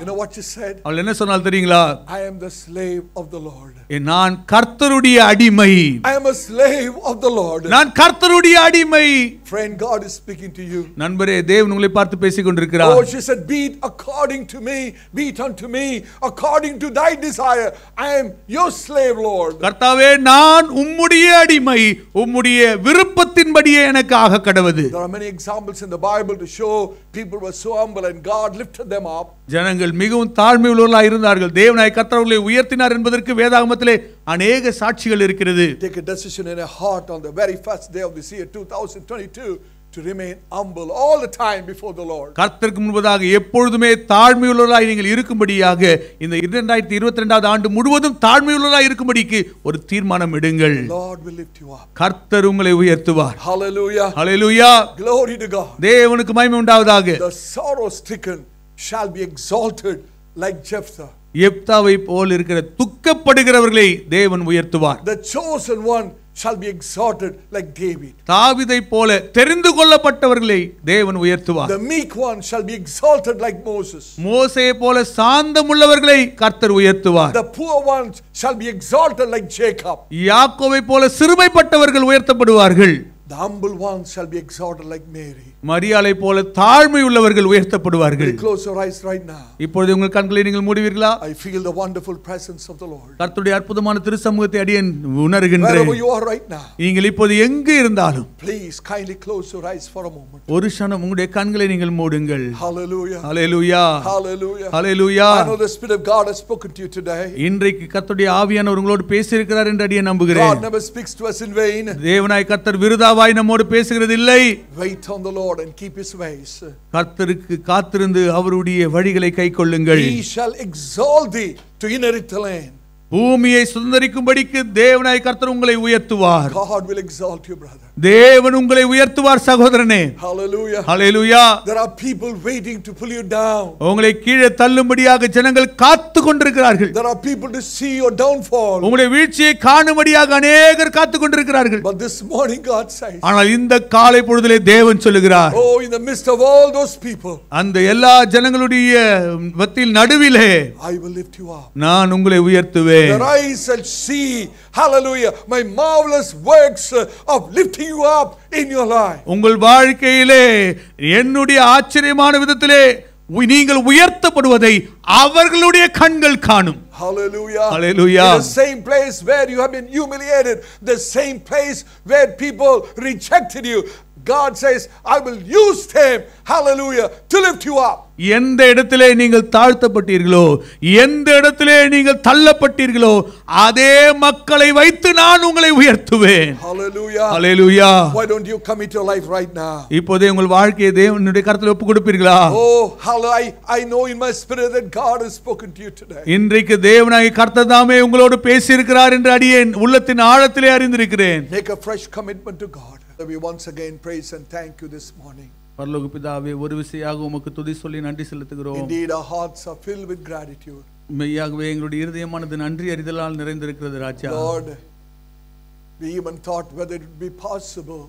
அவள் என்ன சொன்னால் தெரியுங்களா I am the slave of the lord நான் கர்த்தருடைய அடிமை ஐ அம் a slave of the lord நான் கர்த்தருடைய அடிமை friend god is speaking to you நண்பரே தேவன் உங்களை பார்த்து பேசிக் கொண்டிருக்கிறார் oh she said be it according to me be it unto me according to thy desire i am your slave lord கர்த்தாவே நான் உம்முடைய அடிமை உம்முடைய விருப்பத்தின்படியே எனக்காக கடவது there are many examples in the bible to show people were so humble and god God lifted them up. ஜனங்கள் மிகவும் தாழ்மை உள்ளவர்களாக இருந்தார்கள் தேவனாய் கர்த்தர்களை உயர்த்தினார் என்பதற்கு வேதாகமத்திலே அநேக சாட்சிகள் இருக்கிறது 2022. to remain humble all the time before the Lord. கர்த்தருக்கு முன்பதாக எப்பொழுதுமே தாழ்மையுள்ளவர்களாய் நீங்கள் இருக்கும்படியாக இந்த 2022 ஆண்டு முழுவதும் தாழ்மையுள்ளவர்களாய் இருக்கும்படிக்கு ஒரு தீர்மானம் எடுங்கள். Lord will lift you up. கர்த்தர் உங்களை உயர்த்துவார். Hallelujah. Hallelujah. Glory to God. தேவனுக்கு மகிமை உண்டாவதாக. The sorrow stricken shall be exalted like Jephthah. எப்தாவை போல் இருக்கிற துக்கப்படுகிறவர்களை தேவன் உயர்த்துவார் the chosen one shall be exalted like david தாவீதை போல தெரிந்து கொள்ளப்பட்டவர்களை தேவன் உயர்த்துவார் the meek one shall be exalted like moses மோசே போல சாந்தமுள்ளவர்களை கர்த்தர் உயர்த்துவார் the poor ones shall be exalted like jacob யாக்கோவை போல சிறுமைப்பட்டவர்கள் உயர்த்தப்படுவார்கள் The humble ones shall be exalted like Mary. மரியாளை போல தாழ்மை உள்ளவர்கள் உயர்த்தப்படுவார்கள். Close your eyes right now. இப்பொழுது உங்கள் கண்களை நீங்கள் மூடுவீர்களா? I feel the wonderful presence of the Lord. கர்த்தருடைய அற்புதமான திருச்சமூகத்தை அடியேன் உணர்கின்றேன். Wherever you are right now. நீங்கள் இப்பொழுது எங்கு இருந்தாலும் Please kindly close your eyes for a moment. ஒரு க்ஷணம் உங்களுடைய கண்களை நீங்கள் மூடுங்கள். Hallelujah. Hallelujah. Hallelujah. Hallelujah. I know the spirit of God has spoken to you today. இன்றைக்கு கர்த்தருடைய ஆவியானவர் உங்களோடு பேசியிருக்கிறார் என்று அடியேன் நம்புகிறேன். God never speaks to us in vain. தேவனாய் கர்த்தர் விருதாவை ராஜாவாய் நம்மோடு பேசுகிறது இல்லை wait on the lord and keep his ways கர்த்தருக்கு காத்திருந்து அவருடைய வழிகளை கைக்கொள்ளுங்கள் he shall exalt thee to inherit the land பூமியை சுதந்தரிக்கும்படிக்கு தேவனாய் கர்த்தர் உங்களை உயர்த்துவார் god will exalt you brother தேவன் உங்களை உயர்த்துவார் சகோதரனே ஹalleluya ஹalleluya there are people waiting to pull you down உங்களை கீழே தள்ளும்படியாக ஜனங்கள் காத்து கொண்டிருக்கிறார்கள் there are people to see your downfall உங்களுடைய வீழ்ச்சியை காணும்படியாக अनेகர் காத்து கொண்டிருக்கிறார்கள் but this morning god says ஆனால் இந்த காலை பொழுதிலே தேவன் சொல்லுகிறார் oh in the midst of all those people அந்த எல்லா ஜனங்களுடைய மத்தியில் நடுவிலே i will lift you up நான் உங்களை உயர்த்துவேன் their eyes shall see hallelujah my marvelous works of lifting you up in your life. உங்கள் வாழ்க்கையிலே என்னுடைய ஆச்சரியமான விதத்திலே நீங்கள் உயர்த்தப்படுவதை அவர்களுடைய கண்கள் காணும் Hallelujah. Hallelujah. In the same place where you have been humiliated, the same place where people rejected you, God says, I will use them, hallelujah, to lift you up. எந்த இடத்திலே நீங்கள் தாழ்த்தப்பட்டீர்களோ எந்த இடத்திலே நீங்கள் தள்ளப்பட்டீர்களோ அதே மக்களை வைத்து நான் உங்களை உயர்த்துவேன் இப்போதே உங்கள் வாழ்க்கையை தேவனுடைய கருத்தில் ஒப்பு கொடுப்பீர்களா oh, இன்றைக்கு தேவனாகி கருத்த தாமே உங்களோடு பேசியிருக்கிறார் என்று அடியேன் உள்ளத்தின் ஆழத்திலே அறிந்திருக்கிறேன் We once again praise and thank you this morning. பரலோக பிதாவே ஒரு விசையாக உமக்கு துதி சொல்லி நன்றி செலுத்துகிறோம் indeed our hearts are filled with gratitude மெய்யாகவே எங்களுடைய இதயமானது நன்றி அறிதலால் நிறைந்திருக்கிறது ராஜா lord we even thought whether it would be possible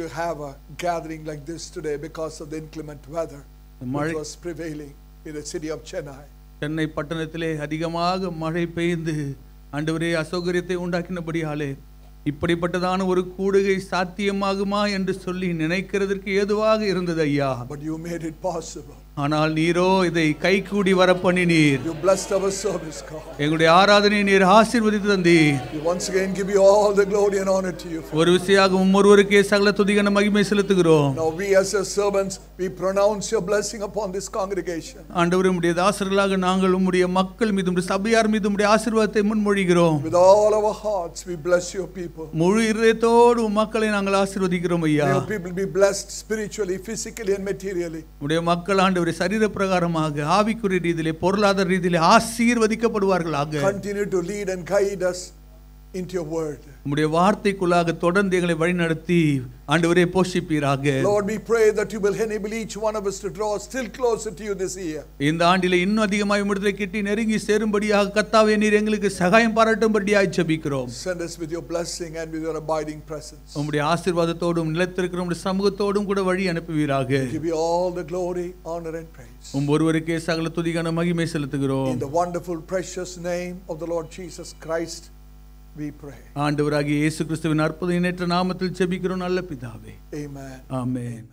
to have a gathering like this today because of the inclement weather which was prevailing in the city of chennai Chennai பட்டணத்திலே அதிகமாக மழை பெய்து ஆண்டவரே அசௌகரியத்தை உண்டாக்கினபடியாலே இப்படிப்பட்டதான ஒரு கூடுகை சாத்தியமாகுமா என்று சொல்லி நினைக்கிறதற்கு ஏதுவாக இருந்தது ஐயா but you made it possible ஆனால் நீரோ இதை கைகூடி வர பண்ணினீர் you blessed our service god எங்களுடைய ஆராதனையை நீர் ஆசீர்வதித்து தந்தீர் we once again give you all the glory and honor to you ஒரு விசையாக உம்மொருவருக்கே சகல துதி கன மகிமை செலுத்துகிறோம் now we as your servants we pronounce your blessing upon this congregation ஆண்டவரே உம்முடைய தாசர்களாக நாங்கள் உம்முடைய மக்கள் மீதும் சபையார் மீதும் உம்முடைய ஆசீர்வாதத்தை முன்மொழிகிறோம் with all our hearts we bless your people முழு இதயத்தோடு உம் மக்களை நாங்கள் ஆசீர்வதிக்கிறோம் ஐயா your people be blessed spiritually physically and materially உம்முடைய மக்கள் ஆண்டு ஆண்டவரை சரீர பிரகாரமாக ஆவிக்குரிய ரீதியிலே பொருளாதார ரீதியிலே ஆசீர்வதிக்கப்படுவார்களாக continue to lead and guide us into your word. உம்முடைய வார்த்தைக்குள்ளாக தொடர்ந்து எங்களை வழிநடத்தி ஆண்டவரே போஷிப்பீராக Lord we pray that you will enable each one of us to draw still closer to you this year. இந்த ஆண்டிலே இன்னும் அதிகமாய் உம்முடைய கிட்டி நெருங்கி சேரும்படியாக கர்த்தாவே நீர் எங்களுக்கு சகாயம் பாராட்டும்படியாய் ஜெபிக்கிறோம். Send us with your blessing and with your abiding presence. உம்முடைய ஆசீர்வாதத்தோடும் நிலைத்திருக்கிற உம்முடைய சமூகத்தோடும் கூட வழி அனுப்புவீராக. Give you all the glory, honor and praise. உம் ஒருவருக்கே சகல துதிக்கான மகிமை செலுத்துகிறோம். In the wonderful precious name of the Lord Jesus Christ. we pray ஆண்டவராகிய இயேசு கிறிஸ்துவின் அற்புத இணைற்ற நாமத்தில் செபிக்கிறோம் நல்ல பிதாவே amen amen